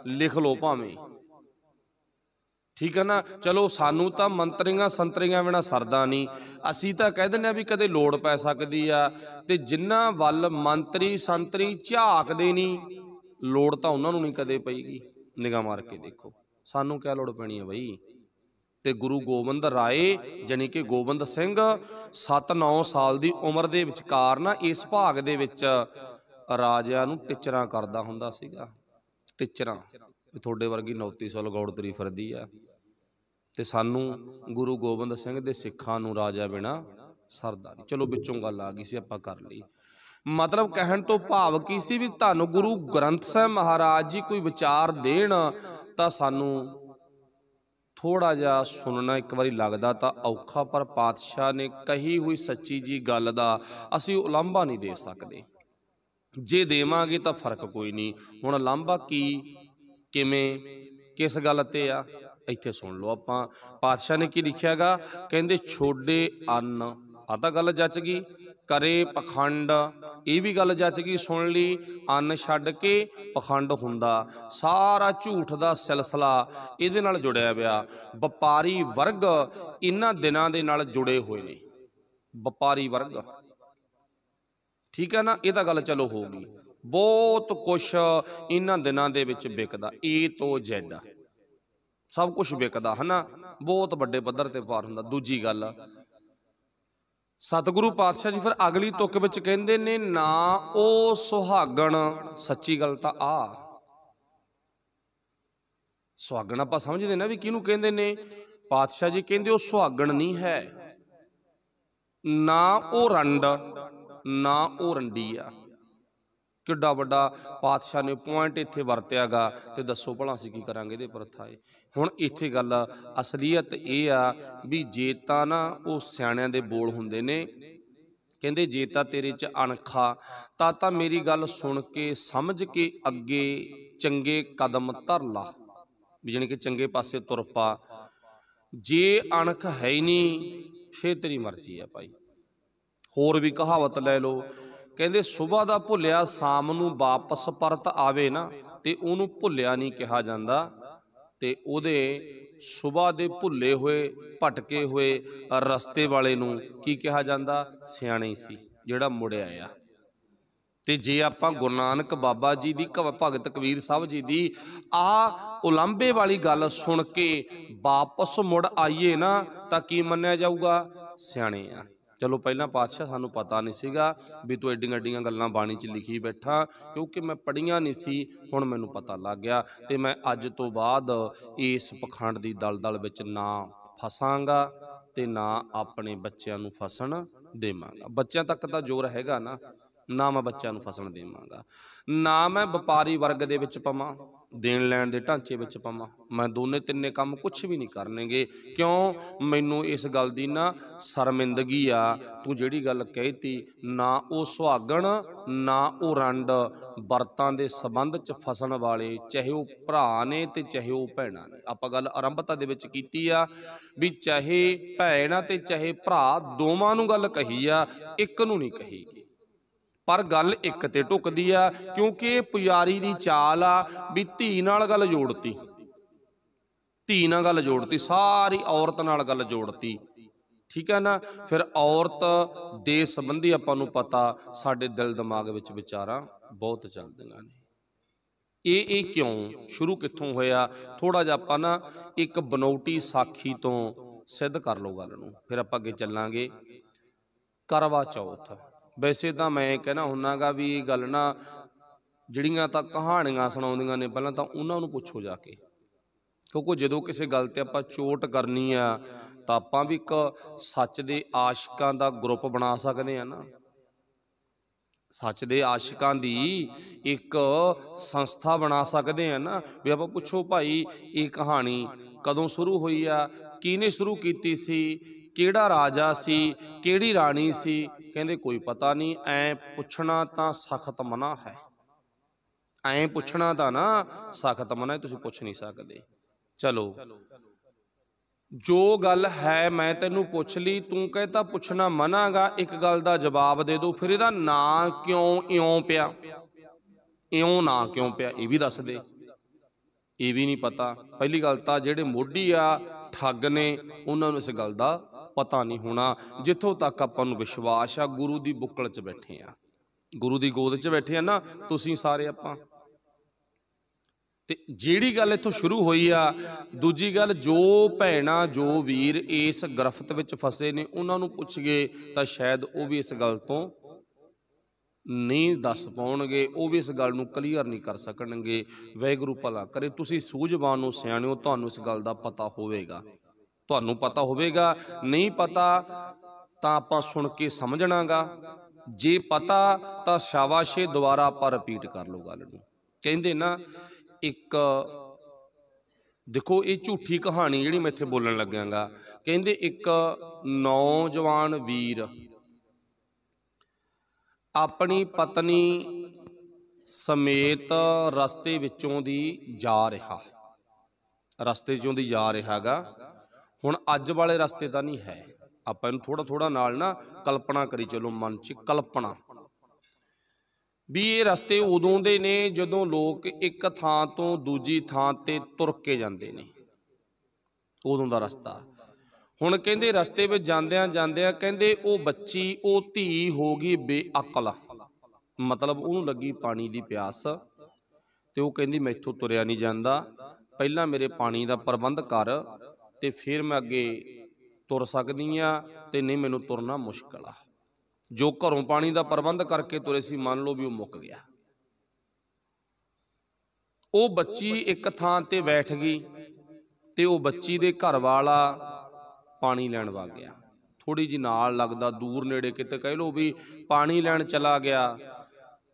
ਲਿਖ ਲਓ ਭਾਵੇਂ ਠੀਕ ਹੈ ਨਾ ਚਲੋ ਸਾਨੂੰ ਤਾਂ ਮੰਤਰੀਆਂ ਸੰਤਰੀਆਂ ਬਿਨਾ ਸਰਦਾ ਨਹੀਂ ਅਸੀਂ ਤਾਂ ਕਹਿ ਦਿੰਨੇ ਆ ਵੀ ਕਦੇ ਲੋੜ ਪੈ ਸਕਦੀ ਆ ਤੇ ਜਿੰਨਾ ਵੱਲ ਮੰਤਰੀ ਸੰਤਰੀ ਝਾਕਦੇ ਨਹੀਂ ਲੋੜ ਤਾਂ ਉਹਨਾਂ ਨੂੰ ਨਹੀਂ ਕਦੇ ਪਈਗੀ ਨਿਗਾਹ ਮਾਰ ਕੇ ਦੇਖੋ ਸਾਨੂੰ ਕਿਆ ਲੋੜ ਪੈਣੀ ਆ ਬਈ ਤੇ ਗੁਰੂ ਗੋਬਿੰਦ ਰਾਏ ਜਾਨੀ ਕਿ ਗੋਬਿੰਦ ਸਿੰਘ 7-9 ਸਾਲ ਦੀ ਉਮਰ ਦੇ ਵਿਚਕਾਰ ਨਾ ਇਸ ਭਾਗ ਦੇ ਵਿੱਚ ਰਾਜਿਆਂ ਨੂੰ ਟਿਚਰਾਂ ਕਰਦਾ ਹੁੰਦਾ ਸੀਗਾ ਟਿਚਰਾਂ ਤੁਹਾਡੇ ਵਰਗੀ ਨੌਤੀ ਸੋ ਲਗੌੜ ਤਰੀ ਫਰਦੀ ਆ ਤੇ ਸਾਨੂੰ ਗੁਰੂ ਗੋਬਿੰਦ ਸਿੰਘ ਦੇ ਸਿੱਖਾਂ ਨੂੰ ਰਾਜਾ ਬਿਨਾ ਸਰਦਾ ਨਹੀਂ ਚਲੋ ਵਿੱਚੋਂ ਗੱਲ ਆ ਗਈ ਸੀ ਆਪਾਂ ਕਰ ਲਈ ਮਤਲਬ ਕਹਿਣ ਤੋਂ ਭਾਵ ਕੀ ਸੀ ਵੀ ਤੁਹਾਨੂੰ ਗੁਰੂ ਗ੍ਰੰਥ ਸਾਹਿਬ ਮਹਾਰਾਜ ਜੀ ਕੋਈ ਵਿਚਾਰ ਦੇਣ ਤਾਂ ਸਾਨੂੰ ਥੋੜਾ ਜਿਹਾ ਸੁਣਨਾ ਇੱਕ ਵਾਰੀ ਲੱਗਦਾ ਤਾਂ ਔਖਾ ਪਰ ਪਾਤਸ਼ਾਹ ਨੇ ਕਹੀ ਹੋਈ ਸੱਚੀ ਜੀ ਗੱਲ ਦਾ ਅਸੀਂ ਉਲੰਭਾ ਨਹੀਂ ਦੇ ਸਕਦੇ ਜੇ ਦੇਵਾਂਗੇ ਤਾਂ ਫਰਕ ਕੋਈ ਨਹੀਂ ਹੁਣ ਉਲੰਭਾ ਕੀ ਕਿਵੇਂ ਕਿਸ ਗੱਲ ਤੇ ਆ ਇੱਥੇ ਸੁਣ ਲਓ ਆਪਾਂ ਪਾਤਸ਼ਾਹ ਨੇ ਕੀ ਲਿਖਿਆਗਾ ਕਹਿੰਦੇ ਛੋਡੇ ਅੰਨ ਆ ਤਾਂ ਗੱਲ ਜੱਚ ਗਈ ਕਰੇ ਪਖੰਡ ਇਹ ਵੀ ਗੱਲ ਜੱਚ ਗਈ ਸੁਣ ਲਈ ਅੰਨ ਛੱਡ ਕੇ ਪਖੰਡ ਹੁੰਦਾ ਸਾਰਾ ਝੂਠ ਦਾ ਸਿਲਸਿਲਾ ਇਹਦੇ ਨਾਲ ਜੁੜਿਆ ਪਿਆ ਵਪਾਰੀ ਵਰਗ ਇਹਨਾਂ ਦਿਨਾਂ ਦੇ ਨਾਲ ਜੁੜੇ ਹੋਏ ਨੇ ਵਪਾਰੀ ਵਰਗ ਠੀਕ ਹੈ ਨਾ ਇਹ ਤਾਂ ਗੱਲ ਚਲੋ ਗਈ ਬਹੁਤ ਕੁਝ ਇਹਨਾਂ ਦਿਨਾਂ ਦੇ ਵਿੱਚ ਵਿਕਦਾ ਏ ਤੋਂ ਜ਼ੈਡ ਸਭ ਕੁਝ ਵਿਕਦਾ ਹਨਾ ਬਹੁਤ ਵੱਡੇ ਪੱਧਰ ਤੇ ਵਪਾਰ ਹੁੰਦਾ ਦੂਜੀ ਗੱਲ ਸਤਿਗੁਰੂ ਪਾਤਸ਼ਾਹ ਜੀ ਫਿਰ ਅਗਲੀ ਤੁਕ ਵਿੱਚ ਕਹਿੰਦੇ ਨੇ ਨਾ ਉਹ ਸੁਹਾਗਣ ਸੱਚੀ ਗੱਲ ਤਾਂ ਆ ਸੁਹਾਗਣ ਆਪਾਂ ਸਮਝਦੇ ਨਾ ਵੀ ਕਿਹਨੂੰ ਕਹਿੰਦੇ ਨੇ ਪਾਤਸ਼ਾਹ ਜੀ ਕਹਿੰਦੇ ਉਹ ਸੁਹਾਗਣ ਨਹੀਂ ਹੈ ਨਾ ਉਹ ਰੰਡ ਨਾ ਉਹ ਰੰਡੀ ਆ ਕਿੱਡਾ ਵੱਡਾ ਪਾਤਸ਼ਾਹ ਨੇ ਪੁਆਇੰਟ ਇੱਥੇ ਵਰਤਿਆਗਾ ਤੇ ਦੱਸੋ ਭਲਾ ਅਸੀਂ ਕੀ ਕਰਾਂਗੇ ਇਹਦੇ ਪਰਥਾਏ ਹੁਣ ਇੱਥੇ ਗੱਲ ਅਸਲੀਅਤ ਇਹ ਆ ਵੀ ਜੇ ਤਾਂ ਨਾ ਉਹ ਸਿਆਣਿਆਂ ਦੇ ਬੋਲ ਹੁੰਦੇ ਨੇ ਕਹਿੰਦੇ ਜੇ ਤਾਂ ਤੇਰੇ ਚ ਅਣਖਾ ਤਾਂ ਤਾਂ ਮੇਰੀ ਗੱਲ ਸੁਣ ਕੇ ਸਮਝ ਕੇ ਅੱਗੇ ਚੰਗੇ ਕਦਮ ਧਰ ਲਾ ਵੀ ਜਾਨੀ ਕਿ ਚੰਗੇ ਪਾਸੇ ਤੁਰ ਪਾ ਜੇ ਅਣਖ ਹੈ ਹੀ ਨਹੀਂ ਫੇਰ ਤੇਰੀ ਮਰਜ਼ੀ ਆ ਭਾਈ ਹੋਰ ਵੀ ਕਹਾਵਤ ਲੈ ਲਓ ਕਹਿੰਦੇ ਸਵੇਰ ਦਾ ਭੁੱਲਿਆ ਸ਼ਾਮ ਨੂੰ ਵਾਪਸ ਪਰਤ ਆਵੇ ਨਾ ਤੇ ਉਹਨੂੰ ਭੁੱਲਿਆ ਨਹੀਂ ਕਿਹਾ ਜਾਂਦਾ ਤੇ ਉਹਦੇ ਸਵੇਰ ਦੇ ਭੁੱਲੇ ਹੋਏ ਭਟਕੇ ਹੋਏ ਰਸਤੇ ਵਾਲੇ ਨੂੰ ਕੀ ਕਿਹਾ ਜਾਂਦਾ ਸਿਆਣੇ ਸੀ ਜਿਹੜਾ ਮੁੜਿਆ ਆ ਤੇ ਜੇ ਆਪਾਂ ਗੁਰੂ ਨਾਨਕ ਬਾਬਾ ਜੀ ਦੀ ਭਗਤ ਕਬੀਰ ਸਾਹਿਬ ਜੀ ਦੀ ਆ ਉਲੰਬੇ ਵਾਲੀ ਗੱਲ ਸੁਣ ਕੇ ਵਾਪਸ ਮੁੜ ਆਈਏ ਨਾ ਤਾਂ ਕੀ ਮੰਨਿਆ ਜਾਊਗਾ ਸਿਆਣੇ ਆ ਚਲੋ ਪਹਿਲਾਂ ਪਾਤਸ਼ਾਹ ਸਾਨੂੰ ਪਤਾ ਨਹੀਂ ਸੀਗਾ ਵੀ ਤੂੰ ਐਡੀਆਂ ਐਡੀਆਂ ਗੱਲਾਂ ਬਾਣੀ 'ਚ ਲਿਖੀ ਬੈਠਾ ਕਿਉਂਕਿ ਮੈਂ ਪੜੀਆਂ ਨਹੀਂ ਸੀ ਹੁਣ ਮੈਨੂੰ ਪਤਾ ਲੱਗ ਗਿਆ ਤੇ ਮੈਂ ਅੱਜ ਤੋਂ ਬਾਅਦ ਇਸ ਪਖੰਡ ਦੀ ਦਲਦਲ ਵਿੱਚ ਨਾ ਫਸਾਂਗਾ ਤੇ ਨਾ ਆਪਣੇ ਬੱਚਿਆਂ ਨੂੰ ਫਸਣ ਦੇਵਾਂਗਾ ਬੱਚਿਆਂ ਤੱਕ ਤਾਂ ਜ਼ੋਰ ਹੈਗਾ ਨਾ ਨਾ ਮੈਂ ਬੱਚਿਆਂ ਨੂੰ ਫਸਣ ਦੇਵਾਂਗਾ ਨਾ ਮੈਂ ਵਪਾਰੀ ਵਰਗ ਦੇ ਵਿੱਚ ਪਵਾਂ ਦੇਣ ਲੈਣ ਦੇ ਢਾਂਚੇ ਵਿੱਚ ਪਾਵਾਂ ਮੈਂ ਦੋਨੇ ਤਿੰਨੇ ਕੰਮ ਕੁਝ ਵੀ ਨਹੀਂ ਕਰਨਗੇ ਕਿਉਂ ਮੈਨੂੰ ਇਸ ਗੱਲ ਦੀ ਨਾ ਸ਼ਰਮਿੰਦਗੀ ਆ ਤੂੰ ਜਿਹੜੀ ਗੱਲ ਕਹਿਤੀ ਨਾ ਉਹ ਸੁਹਾਗਣ ਨਾ ਉਹ ਰੰਡ ਵਰਤਾਂ ਦੇ ਸਬੰਧ 'ਚ ਫਸਣ ਵਾਲੇ ਚਾਹੇ ਉਹ ਭਰਾ ਨੇ ਤੇ ਚਾਹੇ ਉਹ ਭੈਣਾ ਨੇ ਆਪਾਂ ਗੱਲ ਆਰੰਭਤਾ ਦੇ ਵਿੱਚ ਕੀਤੀ ਆ ਵੀ ਚਾਹੇ ਭੈਣਾਂ ਤੇ ਚਾਹੇ ਭਰਾ ਦੋਵਾਂ ਨੂੰ ਗੱਲ ਕਹੀ ਆ ਇੱਕ ਨੂੰ ਨਹੀਂ ਕਹੀ ਪਰ ਗੱਲ ਇੱਕ ਤੇ ਟੁਕਦੀ ਆ ਕਿਉਂਕਿ ਪੁਜਾਰੀ ਦੀ ਚਾਲ ਆ ਵੀ ਧੀ ਨਾਲ ਗੱਲ ਜੋੜਤੀ ਧੀ ਨਾਲ ਗੱਲ ਜੋੜਤੀ ਸਾਰੀ ਔਰਤ ਨਾਲ ਗੱਲ ਜੋੜਤੀ ਠੀਕ ਹੈ ਨਾ ਫਿਰ ਔਰਤ ਦੇ ਸੰਬੰਧੀ ਆਪਾਂ ਨੂੰ ਪਤਾ ਸਾਡੇ ਦਿਲ ਦਿਮਾਗ ਵਿੱਚ ਵਿਚਾਰਾਂ ਬਹੁਤ ਚੱਲਦੀਆਂ ਨੇ ਇਹ ਇਹ ਕਿਉਂ ਸ਼ੁਰੂ ਕਿੱਥੋਂ ਹੋਇਆ ਥੋੜਾ ਜਿਹਾ ਆਪਾਂ ਨਾ ਇੱਕ ਬਨੌਟੀ ਸਾਖੀ ਤੋਂ ਸਿੱਧ ਕਰ ਲਓ ਗੱਲ ਨੂੰ ਫਿਰ ਆਪਾਂ ਅੱਗੇ ਚੱਲਾਂਗੇ ਕਰਵਾ ਚੌਥ ਵੈਸੇ ਤਾਂ ਮੈਂ ਕਹਿਣਾ ਹੁੰਨਾਗਾ ਵੀ ਇਹ ਗੱਲ ਨਾ ਜਿਹੜੀਆਂ ਤਾਂ ਕਹਾਣੀਆਂ ਸੁਣਾਉਂਦੀਆਂ ਨੇ ਪਹਿਲਾਂ ਤਾਂ ਉਹਨਾਂ ਨੂੰ ਪੁੱਛੋ ਜਾ ਕੇ ਕਿਉਂਕਿ ਜਦੋਂ ਕਿਸੇ ਗੱਲ ਤੇ ਆਪਾਂ ਚੋਟ ਕਰਨੀ ਆ ਤਾਂ ਆਪਾਂ ਵੀ ਇੱਕ ਸੱਚ ਦੇ ਆਸ਼ਿਕਾਂ ਦਾ ਗਰੁੱਪ ਬਣਾ ਸਕਦੇ ਆ ਨਾ ਸੱਚ ਦੇ ਆਸ਼ਿਕਾਂ ਦੀ ਇੱਕ ਸੰਸਥਾ ਬਣਾ ਸਕਦੇ ਆ ਨਾ ਵੀ ਆਪਾਂ ਪੁੱਛੋ ਭਾਈ ਇਹ ਕਹਾਣੀ ਕਦੋਂ ਸ਼ੁਰੂ ਹੋਈ ਆ ਕਿਹਨੇ ਸ਼ੁਰੂ ਕੀਤੀ ਸੀ ਕਿਹੜਾ ਰਾਜਾ ਸੀ ਕਿਹੜੀ ਰਾਣੀ ਸੀ ਕਹਿੰਦੇ ਕੋਈ ਪਤਾ ਨਹੀਂ ਐ ਪੁੱਛਣਾ ਤਾਂ ਸਖਤ ਮਨਾ ਹੈ ਐ ਪੁੱਛਣਾ ਤਾਂ ਨਾ ਸਖਤ ਮਨਾ ਹੈ ਤੁਸੀਂ ਪੁੱਛ ਨਹੀਂ ਸਕਦੇ ਚਲੋ ਜੋ ਗੱਲ ਹੈ ਮੈਂ ਤੈਨੂੰ ਪੁੱਛ ਲਈ ਤੂੰ ਕਹਿੰਦਾ ਪੁੱਛਣਾ ਮਨਾਗਾ ਇੱਕ ਗੱਲ ਦਾ ਜਵਾਬ ਦੇ ਦੋ ਫਿਰ ਇਹਦਾ ਨਾਂ ਕਿਉਂ ਇਉਂ ਪਿਆ ਇਉਂ ਨਾਂ ਕਿਉਂ ਪਿਆ ਇਹ ਵੀ ਦੱਸ ਦੇ ਇਹ ਵੀ ਨਹੀਂ ਪਤਾ ਪਹਿਲੀ ਗੱਲ ਤਾਂ ਜਿਹੜੇ ਮੋਢੀ ਆ ਠੱਗ ਨੇ ਉਹਨਾਂ ਨੂੰ ਇਸ ਗੱਲ ਦਾ ਪਤਾ ਨਹੀਂ ਹੋਣਾ ਜਿੱਥੋਂ ਤੱਕ ਆਪਾਂ ਨੂੰ ਵਿਸ਼ਵਾਸ ਆ ਗੁਰੂ ਦੀ ਬੁੱਕਲ 'ਚ ਬੈਠੇ ਆ ਗੁਰੂ ਦੀ ਗੋਦ 'ਚ ਬੈਠੇ ਆ ਨਾ ਤੁਸੀਂ ਸਾਰੇ ਆਪਾਂ ਤੇ ਜਿਹੜੀ ਗੱਲ ਇੱਥੋਂ ਸ਼ੁਰੂ ਹੋਈ ਆ ਦੂਜੀ ਗੱਲ ਜੋ ਭੈਣਾ ਜੋ ਵੀਰ ਇਸ ਗ੍ਰਫਤ ਵਿੱਚ ਫਸੇ ਨੇ ਉਹਨਾਂ ਨੂੰ ਪੁੱਛਗੇ ਤਾਂ ਸ਼ਾਇਦ ਉਹ ਵੀ ਇਸ ਗੱਲ ਤੋਂ ਨਹੀਂ ਦੱਸ ਪਾਉਣਗੇ ਉਹ ਵੀ ਇਸ ਗੱਲ ਨੂੰ ਕਲੀਅਰ ਨਹੀਂ ਕਰ ਸਕਣਗੇ ਵੈਗੁਰੂ ਭਲਾ ਕਰੇ ਤੁਸੀਂ ਸੂਝਵਾਨ ਹੋ ਸਿਆਣਿਓ ਤੁਹਾਨੂੰ ਇਸ ਗੱਲ ਦਾ ਪਤਾ ਹੋਵੇਗਾ ਤੁਹਾਨੂੰ ਪਤਾ ਹੋਵੇਗਾ ਨਹੀਂ ਪਤਾ ਤਾਂ ਆਪਾਂ ਸੁਣ ਕੇ ਸਮਝਣਾਗਾ ਜੇ ਪਤਾ ਤਾਂ ਸ਼ਾਬਾਸ਼ੇ ਦੁਬਾਰਾ ਆਪਾਂ ਰਿਪੀਟ ਕਰ ਲਓ ਗੱਲ ਨੂੰ ਕਹਿੰਦੇ ਨਾ ਇੱਕ ਦੇਖੋ ਇਹ ਝੂਠੀ ਕਹਾਣੀ ਜਿਹੜੀ ਮੈਂ ਇੱਥੇ ਬੋਲਣ ਲੱਗਾਂਗਾ ਕਹਿੰਦੇ ਇੱਕ ਨੌਜਵਾਨ ਵੀਰ ਆਪਣੀ ਪਤਨੀ ਸਮੇਤ ਰਸਤੇ ਵਿੱਚੋਂ ਦੀ ਜਾ ਰਿਹਾ ਰਸਤੇ ਚੋਂ ਦੀ ਜਾ ਰਿਹਾਗਾ ਹੁਣ ਅੱਜ ਵਾਲੇ ਰਸਤੇ ਤਾਂ ਨਹੀਂ ਹੈ ਆਪਾਂ ਇਹਨੂੰ ਥੋੜਾ ਥੋੜਾ ਨਾਲ ਨਾ ਕਲਪਨਾ ਕਰੀ ਚੱਲੋ ਮਨ 'ਚ ਕਲਪਨਾ ਵੀ ਇਹ ਰਸਤੇ ਉਦੋਂ ਦੇ ਨੇ ਜਦੋਂ ਲੋਕ ਇੱਕ ਥਾਂ ਤੋਂ ਦੂਜੀ ਥਾਂ ਤੇ ਤੁਰ ਕੇ ਜਾਂਦੇ ਨੇ ਉਦੋਂ ਦਾ ਰਸਤਾ ਹੁਣ ਕਹਿੰਦੇ ਰਸਤੇ ਵਿੱਚ ਜਾਂਦਿਆਂ ਜਾਂਦਿਆਂ ਕਹਿੰਦੇ ਉਹ ਬੱਚੀ ਉਹ ਧੀ ਹੋ ਗਈ ਬੇਅਕਲ ਮਤਲਬ ਉਹਨੂੰ ਲੱਗੀ ਪਾਣੀ ਦੀ ਪਿਆਸ ਤੇ ਉਹ ਕਹਿੰਦੀ ਮੈਥੋਂ ਤੁਰਿਆ ਨਹੀਂ ਜਾਂਦਾ ਪਹਿਲਾਂ ਮੇਰੇ ਪਾਣੀ ਦਾ ਪ੍ਰਬੰਧ ਕਰ ਤੇ ਫਿਰ ਮੈਂ ਅੱਗੇ ਤੁਰ ਸਕਦੀ ਆ ਤੇ ਨਹੀਂ ਮੈਨੂੰ ਤੁਰਨਾ ਮੁਸ਼ਕਲ ਆ ਜੋ ਘਰੋਂ ਪਾਣੀ ਦਾ ਪ੍ਰਬੰਧ ਕਰਕੇ ਤੁਰੇ ਸੀ ਮੰਨ ਲਓ ਵੀ ਉਹ ਮੁੱਕ ਗਿਆ ਉਹ ਬੱਚੀ ਇੱਕ ਥਾਂ ਤੇ ਬੈਠ ਗਈ ਤੇ ਉਹ ਬੱਚੀ ਦੇ ਘਰ ਵਾਲਾ ਪਾਣੀ ਲੈਣ ਵਾ ਗਿਆ ਥੋੜੀ ਜੀ ਨਾਲ ਲੱਗਦਾ ਦੂਰ ਨੇੜੇ ਕਿਤੇ ਕਹਿ ਲੋ ਵੀ ਪਾਣੀ ਲੈਣ ਚਲਾ ਗਿਆ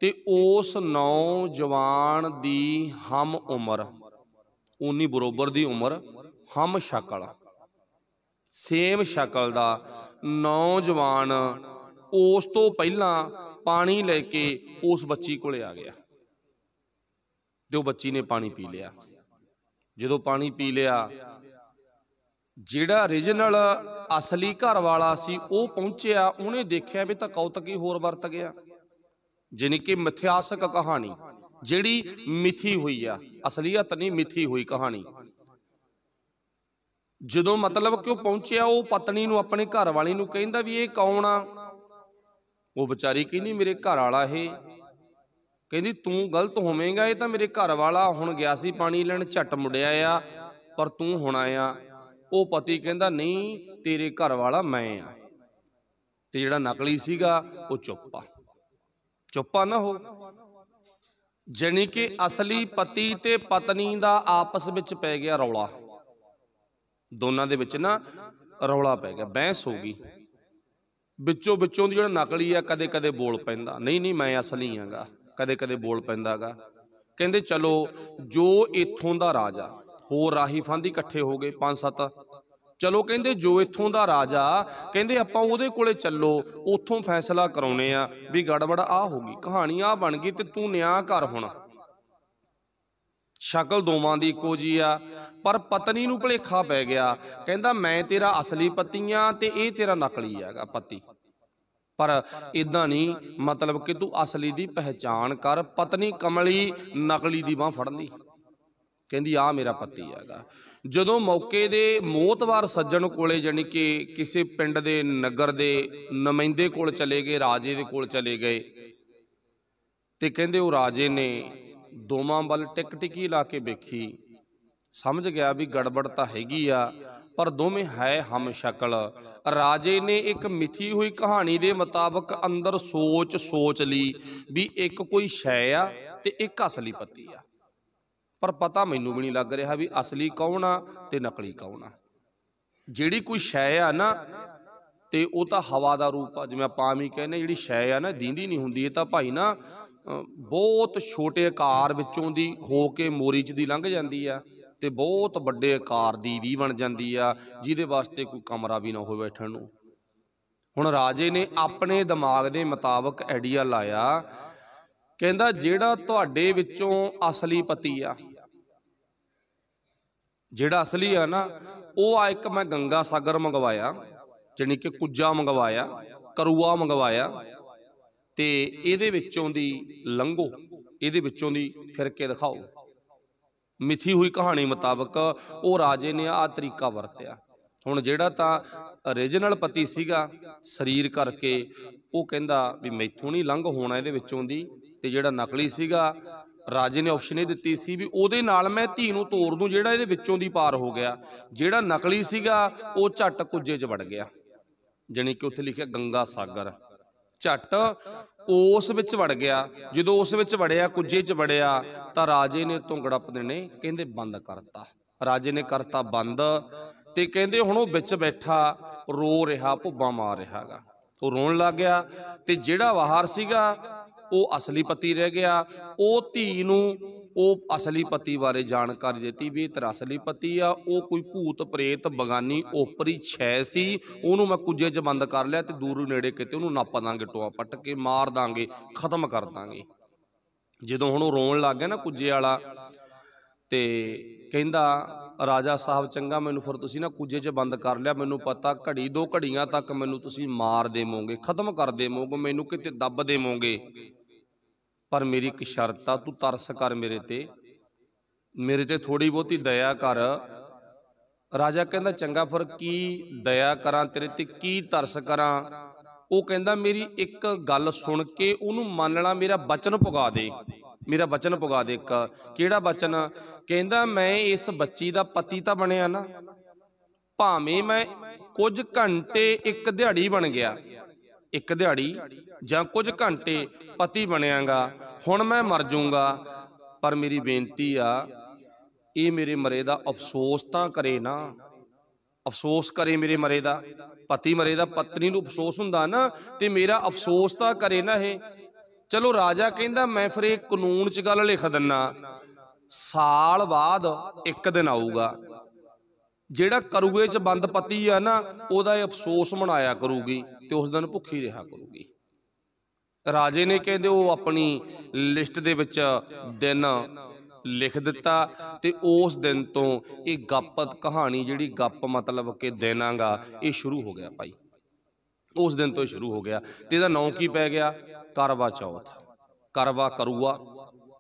ਤੇ ਉਸ ਨੌਜਵਾਨ ਦੀ ਹਮ ਉਮਰ ਉਨੀ ਬਰੋਬਰ ਦੀ ਉਮਰ ਹਮ ਸ਼ਕਲ ਸੇਮ ਸ਼ਕਲ ਦਾ ਨੌਜਵਾਨ ਉਸ ਤੋਂ ਪਹਿਲਾਂ ਪਾਣੀ ਲੈ ਕੇ ਉਸ ਬੱਚੀ ਕੋਲੇ ਆ ਗਿਆ ਤੇ ਉਹ ਬੱਚੀ ਨੇ ਪਾਣੀ ਪੀ ਲਿਆ ਜਦੋਂ ਪਾਣੀ ਪੀ ਲਿਆ ਜਿਹੜਾ origignal ਅਸਲੀ ਘਰ ਵਾਲਾ ਸੀ ਉਹ ਪਹੁੰਚਿਆ ਉਹਨੇ ਦੇਖਿਆ ਵੀ ਤਾਂ ਕੌਤਕ ਹੀ ਹੋਰ ਵਰਤ ਗਿਆ ਜਿਨੀ ਕਿ ਮਿਥਿਆਸਕ ਕਹਾਣੀ ਜਿਹੜੀ ਮਿਥੀ ਹੋਈ ਆ ਅਸਲੀਅਤ ਨਹੀਂ ਮਿਥੀ ਹੋਈ ਕਹਾਣੀ ਜਦੋਂ ਮਤਲਬ ਕਿ ਉਹ ਪਹੁੰਚਿਆ ਉਹ ਪਤਨੀ ਨੂੰ ਆਪਣੇ ਘਰ ਵਾਲੀ ਨੂੰ ਕਹਿੰਦਾ ਵੀ ਇਹ ਕੌਣ ਆ ਉਹ ਵਿਚਾਰੀ ਕਹਿੰਦੀ ਮੇਰੇ ਘਰ ਵਾਲਾ ਇਹ ਕਹਿੰਦੀ ਤੂੰ ਗਲਤ ਹੋਵੇਂਗਾ ਇਹ ਤਾਂ ਮੇਰੇ ਘਰ ਵਾਲਾ ਹੁਣ ਗਿਆ ਸੀ ਪਾਣੀ ਲੈਣ ਛੱਟ ਮੁੜਿਆ ਆ ਪਰ ਤੂੰ ਹੁਣ ਆਇਆ ਉਹ ਪਤੀ ਕਹਿੰਦਾ ਨਹੀਂ ਤੇਰੇ ਘਰ ਵਾਲਾ ਮੈਂ ਆ ਤੇ ਜਿਹੜਾ ਨਕਲੀ ਸੀਗਾ ਉਹ ਚੁੱਪ ਆ ਚੁੱਪ ਆ ਨਾ ਹੋ ਜਾਨੀ ਕਿ ਅਸਲੀ ਪਤੀ ਤੇ ਪਤਨੀ ਦਾ ਆਪਸ ਵਿੱਚ ਪੈ ਗਿਆ ਰੌਲਾ ਦੋਨਾਂ ਦੇ ਵਿੱਚ ਨਾ ਰੌਲਾ ਪੈ ਗਿਆ ਬਹਿਸ ਹੋ ਗਈ ਵਿੱਚੋਂ ਵਿੱਚੋਂ ਦੀ ਜਿਹੜਾ ਨਕਲੀ ਆ ਕਦੇ ਕਦੇ ਬੋਲ ਪੈਂਦਾ ਨਹੀਂ ਨਹੀਂ ਮੈਂ ਅਸਲੀ ਹਾਂਗਾ ਕਦੇ ਕਦੇ ਬੋਲ ਪੈਂਦਾਗਾ ਕਹਿੰਦੇ ਚਲੋ ਜੋ ਇੱਥੋਂ ਦਾ ਰਾਜਾ ਹੋਰ ਰਾਹੀ ਫਾਂਦੀ ਇਕੱਠੇ ਹੋ ਗਏ ਪੰਜ ਸੱਤ ਚਲੋ ਕਹਿੰਦੇ ਜੋ ਇੱਥੋਂ ਦਾ ਰਾਜਾ ਕਹਿੰਦੇ ਆਪਾਂ ਉਹਦੇ ਕੋਲੇ ਚੱਲੋ ਉੱਥੋਂ ਫੈਸਲਾ ਕਰਾਉਨੇ ਆ ਵੀ ਗੜਬੜ ਆ ਹੋ ਗਈ ਕਹਾਣੀ ਆ ਬਣ ਗਈ ਤੇ ਤੂੰ ਨਿਆਂ ਕਰ ਹੁਣ ਸ਼ਕਲ ਦੋਵਾਂ ਦੀ ਇੱਕੋ ਜੀ ਆ ਪਰ ਪਤਨੀ ਨੂੰ ਭਲੇਖਾ ਪੈ ਗਿਆ ਕਹਿੰਦਾ ਮੈਂ ਤੇਰਾ ਅਸਲੀ ਪਤੀ ਆ ਤੇ ਇਹ ਤੇਰਾ ਨਕਲੀ ਹੈਗਾ ਪਤੀ ਪਰ ਇਦਾਂ ਨਹੀਂ ਮਤਲਬ ਕਿ ਤੂੰ ਅਸਲੀ ਦੀ ਪਹਿਚਾਣ ਕਰ ਪਤਨੀ ਕਮਲੀ ਨਕਲੀ ਦੀ ਬਾਹ ਫੜਨੀ ਕਹਿੰਦੀ ਆ ਮੇਰਾ ਪਤੀ ਹੈਗਾ ਜਦੋਂ ਮੌਕੇ ਦੇ ਮੋਤਵਾਰ ਸੱਜਣ ਕੋਲੇ ਜਾਨੀ ਕਿ ਕਿਸੇ ਪਿੰਡ ਦੇ ਨਗਰ ਦੇ ਨਮੈਂਦੇ ਕੋਲ ਚਲੇ ਗਏ ਰਾਜੇ ਦੇ ਕੋਲ ਚਲੇ ਗਏ ਤੇ ਕਹਿੰਦੇ ਉਹ ਰਾਜੇ ਨੇ ਦੋਵਾਂ ਵੱਲ ਟਿਕ ਟਿਕੀ ਲਾ ਕੇ ਵੇਖੀ ਸਮਝ ਗਿਆ ਵੀ ਗੜਬੜ ਤਾਂ ਹੈਗੀ ਆ ਪਰ ਦੋਵੇਂ ਹੈ ਹਮ ਸ਼ਕਲ ਰਾਜੇ ਨੇ ਇੱਕ ਮਿੱਠੀ ਹੋਈ ਕਹਾਣੀ ਦੇ ਮੁਤਾਬਕ ਅੰਦਰ ਸੋਚ ਸੋਚ ਲਈ ਵੀ ਇੱਕ ਕੋਈ ਸ਼ੈ ਆ ਤੇ ਇੱਕ ਅਸਲੀ ਪੱਤੀ ਆ ਪਰ ਪਤਾ ਮੈਨੂੰ ਵੀ ਨਹੀਂ ਲੱਗ ਰਿਹਾ ਵੀ ਅਸਲੀ ਕੌਣ ਆ ਤੇ ਨਕਲੀ ਕੌਣ ਆ ਜਿਹੜੀ ਕੋਈ ਸ਼ੈ ਆ ਨਾ ਤੇ ਉਹ ਤਾਂ ਹਵਾ ਦਾ ਰੂਪ ਆ ਜਿਵੇਂ ਆਪਾਂ ਵੀ ਕਹਿੰਦੇ ਜਿਹੜੀ ਸ਼ੈ ਆ ਨਾ ਦੀਂਦੀ ਨਹੀਂ ਹੁੰਦੀ ਇਹ ਤਾਂ ਭਾਈ ਨਾ ਬਹੁਤ ਛੋਟੇ ਆਕਾਰ ਵਿੱਚੋਂ ਦੀ ਹੋ ਕੇ ਮੋਰੀ ਚ ਦੀ ਲੰਘ ਜਾਂਦੀ ਆ ਤੇ ਬਹੁਤ ਵੱਡੇ ਆਕਾਰ ਦੀ ਵੀ ਬਣ ਜਾਂਦੀ ਆ ਜਿਹਦੇ ਵਾਸਤੇ ਕੋਈ ਕਮਰਾ ਵੀ ਨਾ ਹੋਵੇ ਬੈਠਣ ਨੂੰ ਹੁਣ ਰਾਜੇ ਨੇ ਆਪਣੇ ਦਿਮਾਗ ਦੇ ਮੁਤਾਬਕ ਆਈਡੀਆ ਲਾਇਆ ਕਹਿੰਦਾ ਜਿਹੜਾ ਤੁਹਾਡੇ ਵਿੱਚੋਂ ਅਸਲੀ ਪਤੀ ਆ ਜਿਹੜਾ ਅਸਲੀ ਆ ਨਾ ਉਹ ਆ ਇੱਕ ਮੈਂ ਗੰਗਾ ਸਾਗਰ ਮੰਗਵਾਇਆ ਜਾਨੀ ਕਿ ਕੁੱਜਾ ਮੰਗਵਾਇਆ ਕਰੂਆ ਮੰਗਵਾਇਆ ਤੇ ਇਹਦੇ ਵਿੱਚੋਂ ਦੀ ਲੰਘੋ ਇਹਦੇ ਵਿੱਚੋਂ ਦੀ ਫਿਰ ਕੇ ਦਿਖਾਓ ਮਿੱਥੀ ਹੋਈ ਕਹਾਣੀ ਮੁਤਾਬਕ ਉਹ ਰਾਜੇ ਨੇ ਆ ਤਰੀਕਾ ਵਰਤਿਆ ਹੁਣ ਜਿਹੜਾ ਤਾਂ origignal ਪਤੀ ਸੀਗਾ ਸਰੀਰ ਕਰਕੇ ਉਹ ਕਹਿੰਦਾ ਵੀ ਮੈਥੋਂ ਨਹੀਂ ਲੰਘ ਹੋਣਾ ਇਹਦੇ ਵਿੱਚੋਂ ਦੀ ਤੇ ਜਿਹੜਾ ਨਕਲੀ ਸੀਗਾ ਰਾਜੇ ਨੇ ਆਪਸ਼ਨ ਇਹ ਦਿੱਤੀ ਸੀ ਵੀ ਉਹਦੇ ਨਾਲ ਮੈਂ ਧੀ ਨੂੰ ਤੋੜ ਦੂੰ ਜਿਹੜਾ ਇਹਦੇ ਵਿੱਚੋਂ ਦੀ ਪਾਰ ਹੋ ਗਿਆ ਜਿਹੜਾ ਨਕਲੀ ਸੀਗਾ ਉਹ ਝੱਟ ਕੁੱਜੇ 'ਚ ਵੜ ਗਿਆ ਜਾਨੀ ਕਿ ਉੱਥੇ ਲਿਖਿਆ ਗੰਗਾ ਸਾਗਰ ਝੱਟ ਉਸ ਵਿੱਚ ਵੜ ਗਿਆ ਜਦੋਂ ਉਸ ਵਿੱਚ ਵੜਿਆ ਕੁਜੇ 'ਚ ਵੜਿਆ ਤਾਂ ਰਾਜੇ ਨੇ ਤੁੰਗੜਪਦੇ ਨੇ ਕਹਿੰਦੇ ਬੰਦ ਕਰਤਾ ਰਾਜੇ ਨੇ ਕਰਤਾ ਬੰਦ ਤੇ ਕਹਿੰਦੇ ਹੁਣ ਉਹ ਵਿੱਚ ਬੈਠਾ ਰੋ ਰਿਹਾ ਭੁੱਬਾ ਮਾਰ ਰਿਹਾਗਾ ਉਹ ਰੋਣ ਲੱਗ ਗਿਆ ਤੇ ਜਿਹੜਾ ਬਾਹਰ ਸੀਗਾ ਉਹ ਅਸਲੀ ਪਤੀ ਰਹਿ ਗਿਆ ਉਹ ਧੀ ਨੂੰ ਉਹ ਅਸਲੀ ਪਤੀ ਬਾਰੇ ਜਾਣਕਾਰੀ ਦਿੱਤੀ ਵੀ ਇਹ ਤੇਰਾ ਅਸਲੀ ਪਤੀ ਆ ਉਹ ਕੋਈ ਭੂਤ ਪ੍ਰੇਤ ਬਗਾਨੀ ਉਪਰੀ ਛੈ ਸੀ ਉਹਨੂੰ ਮੈਂ ਕੁਝੇ 'ਚ ਬੰਦ ਕਰ ਲਿਆ ਤੇ ਦੂਰੋਂ ਨੇੜੇ ਕਿਤੇ ਉਹਨੂੰ ਨਾਪਾ ਦਾਂਗੇ ਟੋਆ ਪੱਟ ਕੇ ਮਾਰ ਦਾਂਗੇ ਖਤਮ ਕਰ ਦਾਂਗੇ ਜਦੋਂ ਹੁਣ ਉਹ ਰੋਣ ਲੱਗ ਗਿਆ ਨਾ ਕੁਝੇ ਵਾਲਾ ਤੇ ਕਹਿੰਦਾ ਰਾਜਾ ਸਾਹਿਬ ਚੰਗਾ ਮੈਨੂੰ ਫਿਰ ਤੁਸੀਂ ਨਾ ਕੁਝੇ 'ਚ ਬੰਦ ਕਰ ਲਿਆ ਮੈਨੂੰ ਪਤਾ ਘੜੀ ਦੋ ਘੜੀਆਂ ਤੱਕ ਮੈਨੂੰ ਤੁਸੀਂ ਮਾਰ ਦੇਵੋਗੇ ਖਤਮ ਕਰ ਦੇਵੋਗੇ ਮੈਨੂੰ ਕਿਤੇ ਦੱਬ ਦੇਵੋਗੇ ਪਰ ਮੇਰੀ ਇੱਕ ਸ਼ਰਤ ਆ ਤੂੰ ਤਰਸ ਕਰ ਮੇਰੇ ਤੇ ਮੇਰੇ ਤੇ ਥੋੜੀ ਬਹੁਤੀ ਦਇਆ ਕਰ ਰਾਜਾ ਕਹਿੰਦਾ ਚੰਗਾ ਫਿਰ ਕੀ ਦਇਆ ਕਰਾਂ ਤੇਰੇ ਤੇ ਕੀ ਤਰਸ ਕਰਾਂ ਉਹ ਕਹਿੰਦਾ ਮੇਰੀ ਇੱਕ ਗੱਲ ਸੁਣ ਕੇ ਉਹਨੂੰ ਮੰਨਣਾ ਮੇਰਾ ਬਚਨ ਪੁਗਾ ਦੇ ਮੇਰਾ ਬਚਨ ਪੁਗਾ ਦੇ ਇੱਕ ਕਿਹੜਾ ਬਚਨ ਕਹਿੰਦਾ ਮੈਂ ਇਸ ਬੱਚੀ ਦਾ ਪਤੀ ਤਾਂ ਬਣਿਆ ਨਾ ਭਾਵੇਂ ਮੈਂ ਕੁਝ ਘੰਟੇ ਇੱਕ ਦਿਹਾੜੀ ਬਣ ਗਿਆ ਇੱਕ ਦਿਹਾੜੀ ਜਾਂ ਕੁਝ ਘੰਟੇ ਪਤੀ ਬਣਿਆਗਾ ਹੁਣ ਮੈਂ ਮਰ ਜਾਊਗਾ ਪਰ ਮੇਰੀ ਬੇਨਤੀ ਆ ਇਹ ਮੇਰੇ ਮਰੇ ਦਾ ਅਫਸੋਸ ਤਾਂ ਕਰੇ ਨਾ ਅਫਸੋਸ ਕਰੇ ਮੇਰੇ ਮਰੇ ਦਾ ਪਤੀ ਮਰੇ ਦਾ ਪਤਨੀ ਨੂੰ ਅਫਸੋਸ ਹੁੰਦਾ ਨਾ ਤੇ ਮੇਰਾ ਅਫਸੋਸ ਤਾਂ ਕਰੇ ਨਾ ਇਹ ਚਲੋ ਰਾਜਾ ਕਹਿੰਦਾ ਮੈਂ ਫਿਰ ਇਹ ਕਾਨੂੰਨ 'ਚ ਗੱਲ ਲਿਖ ਦਿੰਨਾ ਸਾਲ ਬਾਅਦ ਇੱਕ ਦਿਨ ਆਊਗਾ ਜਿਹੜਾ ਕਰੂਏ 'ਚ ਬੰਦ ਪਤੀ ਆ ਨਾ ਉਹਦਾ ਇਹ ਅਫਸੋਸ ਮਨਾਇਆ ਕਰੂਗੀ ਤੇ ਉਸ ਦਿਨ ਭੁੱਖੀ ਰਹਾ ਕਰੂਗੀ ਰਾਜੇ ਨੇ ਕਹਿੰਦੇ ਉਹ ਆਪਣੀ ਲਿਸਟ ਦੇ ਵਿੱਚ ਦਿਨ ਲਿਖ ਦਿੱਤਾ ਤੇ ਉਸ ਦਿਨ ਤੋਂ ਇਹ ਗੱਪਤ ਕਹਾਣੀ ਜਿਹੜੀ ਗੱਪ ਮਤਲਬ ਕਿ ਦੇਣਾਗਾ ਇਹ ਸ਼ੁਰੂ ਹੋ ਗਿਆ ਭਾਈ ਉਸ ਦਿਨ ਤੋਂ ਸ਼ੁਰੂ ਹੋ ਗਿਆ ਤੇ ਇਹਦਾ ਨਾਂ ਕੀ ਪੈ ਗਿਆ ਕਰਵਾ ਚੌਥ ਕਰਵਾ ਕਰੂਆ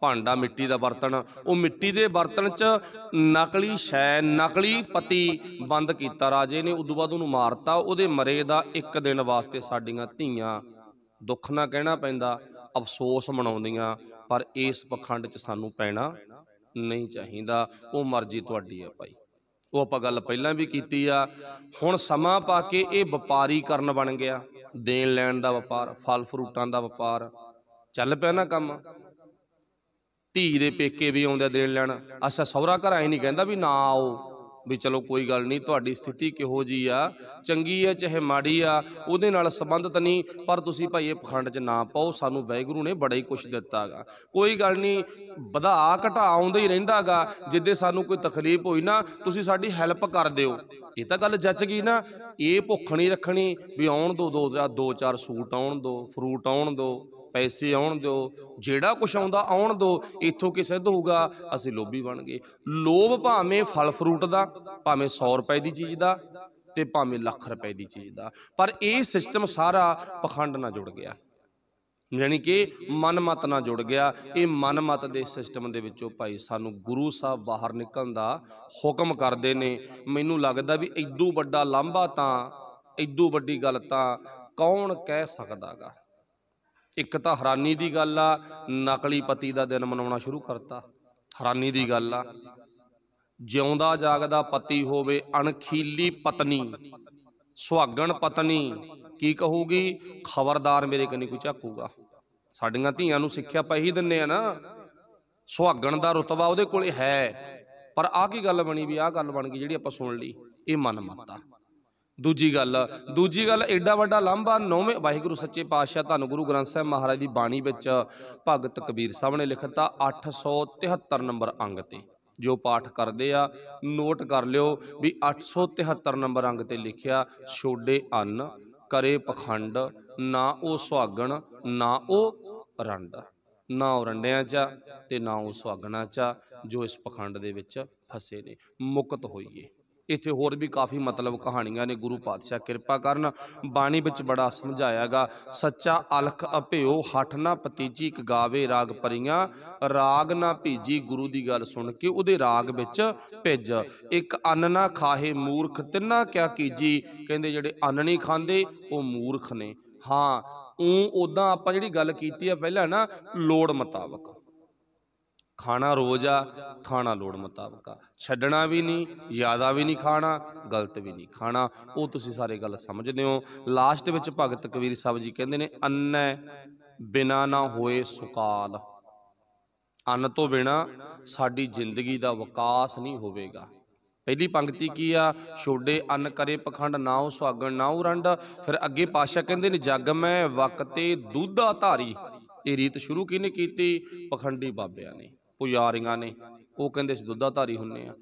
ਭਾਂਡਾ ਮਿੱਟੀ ਦਾ ਬਰਤਨ ਉਹ ਮਿੱਟੀ ਦੇ ਬਰਤਨ 'ਚ ਨਕਲੀ ਸ਼ੈ ਨਕਲੀ ਪਤੀ ਬੰਦ ਕੀਤਾ ਰਾਜੇ ਨੇ ਉਦੋਂ ਬਾਅਦ ਉਹਨੂੰ ਮਾਰਤਾ ਉਹਦੇ ਮਰੇ ਦਾ ਇੱਕ ਦਿਨ ਵਾਸਤੇ ਸਾਡੀਆਂ ਧੀਆਂ ਦੁੱਖ ਨਾ ਕਹਿਣਾ ਪੈਂਦਾ ਅਫਸੋਸ ਮਨਾਉਂਦੀਆਂ ਪਰ ਇਸ ਪਖੰਡ 'ਚ ਸਾਨੂੰ ਪੈਣਾ ਨਹੀਂ ਚਾਹੀਦਾ ਉਹ ਮਰਜ਼ੀ ਤੁਹਾਡੀ ਆ ਭਾਈ ਉਹ ਆਪਾਂ ਗੱਲ ਪਹਿਲਾਂ ਵੀ ਕੀਤੀ ਆ ਹੁਣ ਸਮਾਂ ਪਾ ਕੇ ਇਹ ਵਪਾਰੀ ਕਰਨ ਬਣ ਗਿਆ ਦੇਣ ਲੈਣ ਦਾ ਵਪਾਰ ਫਲ ਫਰੂਟਾਂ ਦਾ ਵਪਾਰ ਚੱਲ ਪਿਆ ਨਾ ਕੰਮ ਧੀ ਦੇ ਪੇਕੇ ਵੀ ਆਉਂਦੇ ਦੇਣ ਲੈਣ ਅਸਾ ਸਹੁਰਾ ਘਰ ਆਏ ਨਹੀਂ ਕਹਿੰਦਾ ਵੀ ਨਾ ਆਓ ਵੀ ਚਲੋ ਕੋਈ ਗੱਲ ਨਹੀਂ ਤੁਹਾਡੀ ਸਥਿਤੀ ਕਿਹੋ ਜੀ ਆ ਚੰਗੀ ਆ ਚਾਹੇ ਮਾੜੀ ਆ ਉਹਦੇ ਨਾਲ ਸੰਬੰਧਤ ਨਹੀਂ ਪਰ ਤੁਸੀਂ ਭਾਈ ਇਹ ਪਖੰਡ 'ਚ ਨਾ ਪਾਓ ਸਾਨੂੰ ਵੈਗੁਰੂ ਨੇ ਬੜਾ ਹੀ ਕੁਝ ਦਿੱਤਾਗਾ ਕੋਈ ਗੱਲ ਨਹੀਂ ਵਧਾ ਘਟਾ ਆਉਂਦਾ ਹੀ ਰਹਿੰਦਾਗਾ ਜਿੱਦੇ ਸਾਨੂੰ ਕੋਈ ਤਕਲੀਫ ਹੋਈ ਨਾ ਤੁਸੀਂ ਸਾਡੀ ਹੈਲਪ ਕਰ ਦਿਓ ਇਹ ਤਾਂ ਗੱਲ ਜੱਚ ਗਈ ਨਾ ਇਹ ਭੁੱਖ ਨਹੀਂ ਰੱਖਣੀ ਵੀ ਆਉਣ ਦੋ ਦੋ ਜਾਂ ਦੋ ਚਾਰ ਸੂਟ ਆਉਣ ਦੋ ਫਰੂਟ ਆਉਣ ਦੋ ਪੈਸੇ ਆਉਣ ਦਿਓ ਜਿਹੜਾ ਕੁਝ ਆਉਂਦਾ ਆਉਣ ਦਿਓ ਇੱਥੋਂ ਕੀ ਸਿੱਧ ਹੋਊਗਾ ਅਸੀਂ ਲੋਭੀ ਬਣ ਗਏ ਲੋਭ ਭਾਵੇਂ ਫਲ ਫਰੂਟ ਦਾ ਭਾਵੇਂ 100 ਰੁਪਏ ਦੀ ਚੀਜ਼ ਦਾ ਤੇ ਭਾਵੇਂ ਲੱਖ ਰੁਪਏ ਦੀ ਚੀਜ਼ ਦਾ ਪਰ ਇਹ ਸਿਸਟਮ ਸਾਰਾ ਪਖੰਡ ਨਾਲ ਜੁੜ ਗਿਆ ਯਾਨੀ ਕਿ ਮਨਮਤ ਨਾਲ ਜੁੜ ਗਿਆ ਇਹ ਮਨਮਤ ਦੇ ਸਿਸਟਮ ਦੇ ਵਿੱਚੋਂ ਭਾਈ ਸਾਨੂੰ ਗੁਰੂ ਸਾਹਿਬ ਬਾਹਰ ਨਿਕਲਣ ਦਾ ਹੁਕਮ ਕਰਦੇ ਨੇ ਮੈਨੂੰ ਲੱਗਦਾ ਵੀ ਐਡੂ ਵੱਡਾ ਲਾਂਭਾ ਤਾਂ ਐਡੂ ਵੱਡੀ ਗੱਲ ਤਾਂ ਕੌਣ ਕਹਿ ਸਕਦਾਗਾ ਇੱਕ ਤਾਂ ਹੈਰਾਨੀ ਦੀ ਗੱਲ ਆ ਨਕਲੀ ਪਤੀ ਦਾ ਦਿਨ ਮਨਾਉਣਾ ਸ਼ੁਰੂ ਕਰਤਾ ਹੈਰਾਨੀ ਦੀ ਗੱਲ ਆ ਜਿਉਂਦਾ ਜਾਗਦਾ ਪਤੀ ਹੋਵੇ ਅਣਖੀਲੀ ਪਤਨੀ ਸੁਹਾਗਣ ਪਤਨੀ ਕੀ ਕਹੂਗੀ ਖਬਰਦਾਰ ਮੇਰੇ ਕੰਨੀ ਕੋ ਝਾਕੂਗਾ ਸਾਡੀਆਂ ਧੀਆਂ ਨੂੰ ਸਿੱਖਿਆ ਪਹਿ ਹੀ ਦਿੰਨੇ ਆ ਨਾ ਸੁਹਾਗਣ ਦਾ ਰਤਬਾ ਉਹਦੇ ਕੋਲੇ ਹੈ ਪਰ ਆ ਕੀ ਗੱਲ ਬਣੀ ਵੀ ਆ ਗੱਲ ਬਣ ਗਈ ਜਿਹੜੀ ਆਪਾਂ ਸੁਣ ਲਈ ਇਹ ਮਨਮਤਾ ਦੂਜੀ ਗੱਲ ਦੂਜੀ ਗੱਲ ਐਡਾ ਵੱਡਾ ਲੰਬਾ ਨੌਵੇਂ ਵਾਹਿਗੁਰੂ ਸੱਚੇ ਪਾਤਸ਼ਾਹ ਤੁਹਾਨੂੰ ਗੁਰੂ ਗ੍ਰੰਥ ਸਾਹਿਬ ਮਹਾਰਾਜ ਦੀ ਬਾਣੀ ਵਿੱਚ ਭਗਤ ਕਬੀਰ ਸਾਹਿਬ ਨੇ ਲਿਖਤਾ 873 ਨੰਬਰ ਅੰਗ ਤੇ ਜੋ ਪਾਠ ਕਰਦੇ ਆ ਨੋਟ ਕਰ ਲਿਓ ਵੀ 873 ਨੰਬਰ ਅੰਗ ਤੇ ਲਿਖਿਆ ਛੋਡੇ ਅੰਨ ਕਰੇ ਪਖੰਡ ਨਾ ਉਹ ਸੁਹਾਗਣ ਨਾ ਉਹ ਰੰਡ ਨਾ ਉਹ ਰੰਡਿਆਂ ਚ ਤੇ ਨਾ ਉਹ ਸੁਹਾਗਣਾ ਚ ਜੋ ਇਸ ਪਖੰਡ ਦੇ ਵਿੱਚ ਫਸੇ ਨੇ ਮੁਕਤ ਹੋਈਏ ਇੱਥੇ ਹੋਰ ਵੀ ਕਾਫੀ ਮਤਲਬ ਕਹਾਣੀਆਂ ਨੇ ਗੁਰੂ ਪਾਤਸ਼ਾਹ ਕਿਰਪਾ ਕਰਨ ਬਾਣੀ ਵਿੱਚ ਬੜਾ ਸਮਝਾਇਆਗਾ ਸੱਚਾ ਅਲਖ ਅਭਿਓ ਹੱਠ ਨਾ ਪਤੀਜੀ ਇੱਕ ਗਾਵੇ ਰਾਗ ਪਰੀਆਂ ਰਾਗ ਨਾ ਭੀਜੀ ਗੁਰੂ ਦੀ ਗੱਲ ਸੁਣ ਕੇ ਉਹਦੇ ਰਾਗ ਵਿੱਚ ਭਿੱਜ ਇੱਕ ਅੰਨ ਨਾ ਖਾਹੇ ਮੂਰਖ ਤਿੰਨਾ ਕਿਆ ਕੀਜੀ ਕਹਿੰਦੇ ਜਿਹੜੇ ਅੰਨ ਨਹੀਂ ਖਾਂਦੇ ਉਹ ਮੂਰਖ ਨੇ ਹਾਂ ਉਹ ਉਦਾਂ ਆਪਾਂ ਜਿਹੜੀ ਗੱਲ ਕੀਤੀ ਆ ਪਹਿਲਾਂ ਨਾ ਲੋੜ ਮੁਤਾਬਕ ਖਾਣਾ ਰੋਜ਼ ਆ ਖਾਣਾ ਲੋੜ ਮੁਤਾਬਕ ਆ ਛੱਡਣਾ ਵੀ ਨਹੀਂ ਜ਼ਿਆਦਾ ਵੀ ਨਹੀਂ ਖਾਣਾ ਗਲਤ ਵੀ ਨਹੀਂ ਖਾਣਾ ਉਹ ਤੁਸੀਂ ਸਾਰੇ ਗੱਲ ਸਮਝਦੇ ਹੋ ਲਾਸਟ ਵਿੱਚ ਭਗਤ ਕਬੀਰ ਸਾਹਿਬ ਜੀ ਕਹਿੰਦੇ ਨੇ ਅੰਨ ਬਿਨਾ ਨਾ ਹੋਏ ਸੁਕਾਲ ਅੰਨ ਤੋਂ ਬਿਨਾ ਸਾਡੀ ਜ਼ਿੰਦਗੀ ਦਾ ਵਿਕਾਸ ਨਹੀਂ ਹੋਵੇਗਾ ਪਹਿਲੀ ਪੰਕਤੀ ਕੀ ਆ ਛੋਡੇ ਅੰਨ ਕਰੇ ਪਖੰਡ ਨਾ ਉਹ ਸੁਆਗਣ ਨਾ ਉਹ ਰੰਡ ਫਿਰ ਅੱਗੇ ਪਾਸ਼ਾ ਕਹਿੰਦੇ ਨੇ ਜੱਗ ਮੈਂ ਵਕਤੇ ਦੁੱਧਾ ਧਾਰੀ ਇਹ ਰੀਤ ਸ਼ੁਰੂ ਕਿਨੇ ਕੀਤੀ ਪਖੰਡੀ ਬਾਬਿਆਂ ਨੇ ਪੁਜਾਰੀਆਂ ਨੇ ਉਹ ਕਹਿੰਦੇ ਸੀ ਦੁੱਧਾਧਾਰੀ ਹੁੰਨੇ ਆ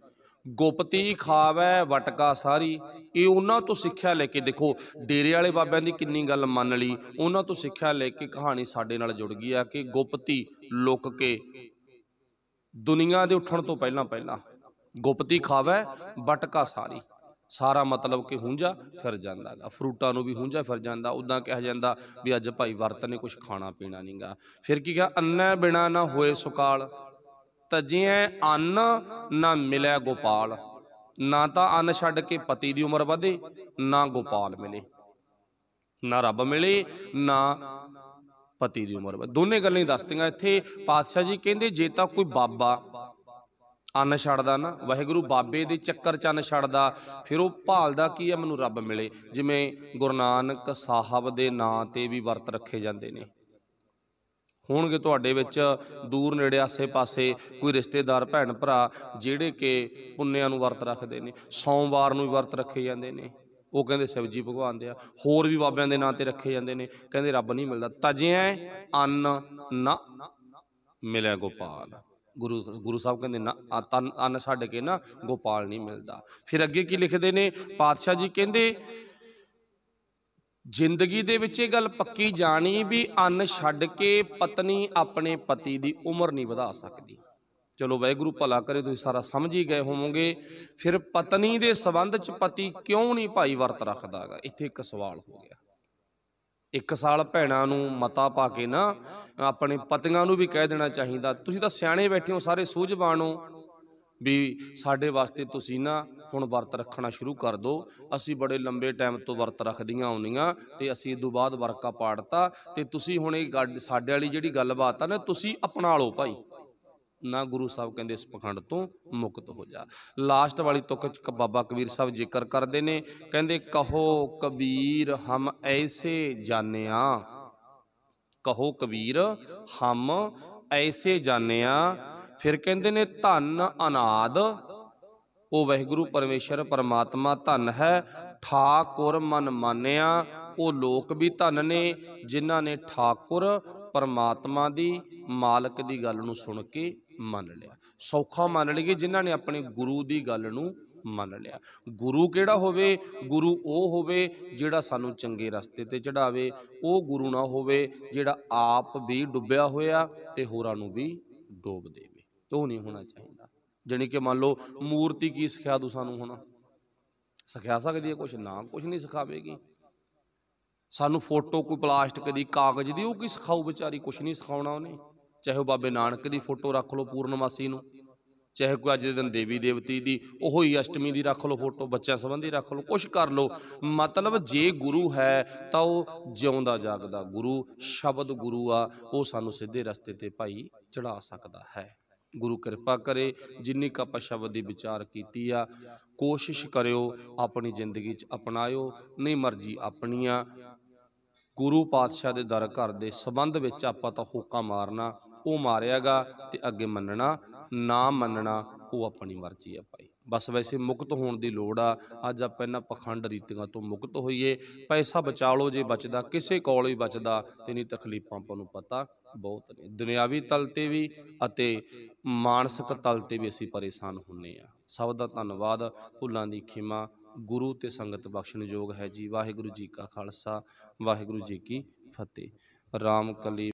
ਗੁਪਤੀ ਖਾਵੇ ਵਟਕਾ ਸਾਰੀ ਇਹ ਉਹਨਾਂ ਤੋਂ ਸਿੱਖਿਆ ਲੈ ਕੇ ਦੇਖੋ ਡੇਰੇ ਵਾਲੇ ਬਾਬਿਆਂ ਦੀ ਕਿੰਨੀ ਗੱਲ ਮੰਨ ਲਈ ਉਹਨਾਂ ਤੋਂ ਸਿੱਖਿਆ ਲੈ ਕੇ ਕਹਾਣੀ ਸਾਡੇ ਨਾਲ ਜੁੜ ਗਈ ਆ ਕਿ ਗੁਪਤੀ ਲੁੱਕ ਕੇ ਦੁਨੀਆ ਦੇ ਉੱਠਣ ਤੋਂ ਪਹਿਲਾਂ ਪਹਿਲਾਂ ਗੁਪਤੀ ਖਾਵੇ ਵਟਕਾ ਸਾਰੀ ਸਾਰਾ ਮਤਲਬ ਕਿ ਹੁੰਜਾ ਫਿਰ ਜਾਂਦਾਗਾ ਫਰੂਟਾਂ ਨੂੰ ਵੀ ਹੁੰਜਾ ਫਿਰ ਜਾਂਦਾ ਉਦਾਂ ਕਿਹਾ ਜਾਂਦਾ ਵੀ ਅੱਜ ਭਾਈ ਵਰਤ ਨੇ ਕੁਝ ਖਾਣਾ ਪੀਣਾ ਨਹੀਂਗਾ ਫਿਰ ਕੀ ਕਹਾ ਅੰਨਾ ਬਿਨਾ ਨਾ ਹੋਏ ਸੁਕਾਲ ਤਜਿਐ ਅੰਨ ਨਾ ਮਿਲੇ ਗੋਪਾਲ ਨਾ ਤਾਂ ਅੰਨ ਛੱਡ ਕੇ ਪਤੀ ਦੀ ਉਮਰ ਵਧੇ ਨਾ ਗੋਪਾਲ ਮਿਲੇ ਨਾ ਰੱਬ ਮਿਲੇ ਨਾ ਪਤੀ ਦੀ ਉਮਰ ਵਧੇ ਦੋਨੇ ਗੱਲਾਂ ਹੀ ਦੱਸਦੀਆਂ ਇੱਥੇ ਪਾਤਸ਼ਾਹ ਜੀ ਕਹਿੰਦੇ ਜੇ ਤਾਂ ਕੋਈ ਬਾਬਾ ਅੰਨ ਛੱਡਦਾ ਨਾ ਵਾਹਿਗੁਰੂ ਬਾਬੇ ਦੇ ਚੱਕਰ ਚੰਨ ਛੱਡਦਾ ਫਿਰ ਉਹ ਭਾਲਦਾ ਕੀ ਆ ਮੈਨੂੰ ਰੱਬ ਮਿਲੇ ਜਿਵੇਂ ਗੁਰੂ ਨਾਨਕ ਸਾਹਿਬ ਦੇ ਨਾਂ ਤੇ ਵੀ ਵਰਤ ਰੱਖੇ ਜਾਂਦੇ ਨੇ ਹੋਣਗੇ ਤੁਹਾਡੇ ਵਿੱਚ ਦੂਰ ਨੇੜੇ ਆਸੇ-ਪਾਸੇ ਕੋਈ ਰਿਸ਼ਤੇਦਾਰ ਭੈਣ ਭਰਾ ਜਿਹੜੇ ਕਿ ਪੁੰਨਿਆਂ ਨੂੰ ਵਰਤ ਰੱਖਦੇ ਨੇ ਸੋਮਵਾਰ ਨੂੰ ਵਰਤ ਰੱਖੇ ਜਾਂਦੇ ਨੇ ਉਹ ਕਹਿੰਦੇ ਸ਼ਿਵਜੀ ਭਗਵਾਨ ਦੇ ਆ ਹੋਰ ਵੀ ਬਾਬਿਆਂ ਦੇ ਨਾਂ ਤੇ ਰੱਖੇ ਜਾਂਦੇ ਨੇ ਕਹਿੰਦੇ ਰੱਬ ਨਹੀਂ ਮਿਲਦਾ ਤਜਿਆ ਅੰਨ ਨਾ ਮਿਲਿਆ ਗੋਪਾਲ ਗੁਰੂ ਗੁਰੂ ਸਾਹਿਬ ਕਹਿੰਦੇ ਨਾ ਅੰਨ ਛੱਡ ਕੇ ਨਾ ਗੋਪਾਲ ਨਹੀਂ ਮਿਲਦਾ ਫਿਰ ਅੱਗੇ ਕੀ ਲਿਖਦੇ ਨੇ ਪਾਤਸ਼ਾਹ ਜੀ ਕਹਿੰਦੇ ਜ਼ਿੰਦਗੀ ਦੇ ਵਿੱਚ ਇਹ ਗੱਲ ਪੱਕੀ ਜਾਣੀ ਵੀ ਅੰਨ ਛੱਡ ਕੇ ਪਤਨੀ ਆਪਣੇ ਪਤੀ ਦੀ ਉਮਰ ਨਹੀਂ ਵਧਾ ਸਕਦੀ ਚਲੋ ਵੈਗੁਰੂ ਭਲਾ ਕਰੇ ਤੁਸੀਂ ਸਾਰਾ ਸਮਝ ਹੀ ਗਏ ਹੋਵੋਗੇ ਫਿਰ ਪਤਨੀ ਦੇ ਸਬੰਧ ਚ ਪਤੀ ਕਿਉਂ ਨਹੀਂ ਭਾਈ ਵਰਤ ਰੱਖਦਾਗਾ ਇੱਥੇ ਇੱਕ ਸਵਾਲ ਹੋ ਗਿਆ ਇੱਕ ਸਾਲ ਭੈਣਾਂ ਨੂੰ ਮਤਾ ਪਾ ਕੇ ਨਾ ਆਪਣੇ ਪਤੀਆਂ ਨੂੰ ਵੀ ਕਹਿ ਦੇਣਾ ਚਾਹੀਦਾ ਤੁਸੀਂ ਤਾਂ ਸਿਆਣੇ ਬੈਠੇ ਹੋ ਸਾਰੇ ਸੂਝਵਾਨ ਹੋ ਵੀ ਸਾਡੇ ਵਾਸਤੇ ਤੁਸੀਂ ਨਾ ਹੁਣ ਵਰਤ ਰੱਖਣਾ ਸ਼ੁਰੂ ਕਰ ਦਿਓ ਅਸੀਂ ਬੜੇ ਲੰਬੇ ਟਾਈਮ ਤੋਂ ਵਰਤ ਰੱਖਦੀਆਂ ਆਉਂਦੀਆਂ ਤੇ ਅਸੀਂ ਤੋਂ ਬਾਅਦ ਵਰਕਾ ਪਾੜਤਾ ਤੇ ਤੁਸੀਂ ਹੁਣ ਇਹ ਸਾਡੇ ਵਾਲੀ ਜਿਹੜੀ ਗੱਲਬਾਤ ਆ ਨਾ ਤੁਸੀਂ ਅਪਣਾ ਲਓ ਭਾਈ ਨਾ ਗੁਰੂ ਸਾਹਿਬ ਕਹਿੰਦੇ ਇਸ ਪਖੰਡ ਤੋਂ ਮੁਕਤ ਹੋ ਜਾ ਲਾਸਟ ਵਾਲੀ ਤੁਕ ਚ ਬਾਬਾ ਕਬੀਰ ਸਾਹਿਬ ਜ਼ਿਕਰ ਕਰਦੇ ਨੇ ਕਹਿੰਦੇ ਕਹੋ ਕਬੀਰ ਹਮ ਐਸੇ ਜਾਣਿਆ ਕਹੋ ਕਬੀਰ ਹਮ ਐਸੇ ਜਾਣਿਆ ਫਿਰ ਕਹਿੰਦੇ ਨੇ ਧਨ ਅਨਾਦ ਉਹ ਵਹਿਗੁਰੂ ਪਰਮੇਸ਼ਰ ਪਰਮਾਤਮਾ ਧਨ ਹੈ ਠਾਕੁਰ ਮਨ ਮੰਨਿਆ ਉਹ ਲੋਕ ਵੀ ਧਨ ਨੇ ਜਿਨ੍ਹਾਂ ਨੇ ਠਾਕੁਰ ਪਰਮਾਤਮਾ ਦੀ ਮਾਲਕ ਦੀ ਗੱਲ ਨੂੰ ਸੁਣ ਕੇ ਮੰਨ ਲਿਆ ਸੌਖਾ ਮੰਨ ਲਈਏ ਜਿਨ੍ਹਾਂ ਨੇ ਆਪਣੇ ਗੁਰੂ ਦੀ ਗੱਲ ਨੂੰ ਮੰਨ ਲਿਆ ਗੁਰੂ ਕਿਹੜਾ ਹੋਵੇ ਗੁਰੂ ਉਹ ਹੋਵੇ ਜਿਹੜਾ ਸਾਨੂੰ ਚੰਗੇ ਰਸਤੇ ਤੇ ਚੜਾਵੇ ਉਹ ਗੁਰੂ ਨਾ ਹੋਵੇ ਜਿਹੜਾ ਆਪ ਵੀ ਡੁੱਬਿਆ ਹੋਇਆ ਤੇ ਹੋਰਾਂ ਨੂੰ ਵੀ ਡੋਬ ਦੇ ਉਹ ਨਹੀਂ ਹੋਣਾ ਚਾਹੀਦਾ ਜਾਨੀ ਕਿ ਮੰਨ ਲਓ ਮੂਰਤੀ ਕੀ ਸਿਖਿਆ ਦੂ ਸਾਨੂੰ ਹੁਣ ਸਿਖਿਆ ਸਕਦੀ ਹੈ ਕੁਝ ਨਾ ਕੁਝ ਨਹੀਂ ਸਿਖਾਵੇਗੀ ਸਾਨੂੰ ਫੋਟੋ ਕੋਈ ਪਲਾਸਟਿਕ ਦੀ ਕਾਗਜ਼ ਦੀ ਉਹ ਕੀ ਸਿਖਾਉ ਵਿਚਾਰੀ ਕੁਝ ਨਹੀਂ ਸਿਖਾਉਣਾ ਉਹਨੇ ਚਾਹੇ ਉਹ ਬਾਬੇ ਨਾਨਕ ਦੀ ਫੋਟੋ ਰੱਖ ਲਓ ਪੂਰਨਮਾਸੀ ਨੂੰ ਚਾਹੇ ਕੋਈ ਅੱਜ ਦੇ ਦਿਨ ਦੇਵੀ ਦੇਵਤੀ ਦੀ ਉਹ ਹੀ ਅਸ਼ਟਮੀ ਦੀ ਰੱਖ ਲਓ ਫੋਟੋ ਬੱਚਿਆਂ ਸੰਬੰਧੀ ਰੱਖ ਲਓ ਕੁਝ ਕਰ ਲਓ ਮਤਲਬ ਜੇ ਗੁਰੂ ਹੈ ਤਾਂ ਉਹ ਜਿਉਂਦਾ ਜਾਗਦਾ ਗੁਰੂ ਸ਼ਬਦ ਗੁਰੂ ਆ ਉਹ ਸਾਨੂੰ ਸਿੱਧੇ ਰਸਤੇ ਤੇ ਭਾਈ ਚੜਾ ਸਕਦਾ ਹੈ ਗੁਰੂ ਕਿਰਪਾ ਕਰੇ ਜਿੰਨੀ ਕਾ ਆਪਾਂ ਸ਼ਬਦ ਦੀ ਵਿਚਾਰ ਕੀਤੀ ਆ ਕੋਸ਼ਿਸ਼ ਕਰਿਓ ਆਪਣੀ ਜ਼ਿੰਦਗੀ 'ਚ ਅਪਣਾਇਓ ਨਹੀਂ ਮਰਜ਼ੀ ਆਪਣੀਆਂ ਗੁਰੂ ਪਾਤਸ਼ਾਹ ਦੇ ਦਰ ਘਰ ਦੇ ਸਬੰਧ ਵਿੱਚ ਆਪਾਂ ਤਾਂ ਹੋਕਾ ਮਾਰਨਾ ਉਹ ਮਾਰਿਆਗਾ ਤੇ ਅੱਗੇ ਮੰਨਣਾ ਨਾ ਮੰਨਣਾ ਉਹ ਆਪਣੀ ਮਰਜ਼ੀ ਆ ਭਾਈ ਬਸ ਵੈਸੇ ਮੁਕਤ ਹੋਣ ਦੀ ਲੋੜ ਆ ਅੱਜ ਆਪਾਂ ਇਹਨਾਂ ਪਖੰਡ ਰੀਤੀਆਂ ਤੋਂ ਮੁਕਤ ਹੋਈਏ ਪੈਸਾ ਬਚਾ ਲਓ ਜੇ ਬਚਦਾ ਕਿਸੇ ਕੋਲ ਹੀ ਬਚਦਾ ਤੇ ਨਹੀਂ ਤਕਲੀਫਾਂ ਆਪਾਂ ਨੂੰ ਪਤਾ ਬਹੁਤ ਨੇ ਦੁਨਿਆਵੀ ਤਲ ਤੇ ਵੀ ਅਤੇ ਮਾਨਸਿਕ ਤਲ ਤੇ ਵੀ ਅਸੀਂ ਪਰੇਸ਼ਾਨ ਹੁੰਨੇ ਆ ਸਭ ਦਾ ਧੰਨਵਾਦ ਭੁੱਲਾਂ ਦੀ ਖਿਮਾ ਗੁਰੂ ਤੇ ਸੰਗਤ ਬਖਸ਼ਣ ਯੋਗ ਹੈ ਜੀ ਵਾਹਿਗੁਰੂ ਜੀ ਕਾ ਖਾਲਸਾ ਵਾਹਿਗੁਰੂ ਜੀ ਕੀ ਫਤਿਹ ਰਾਮ ਕਲੀ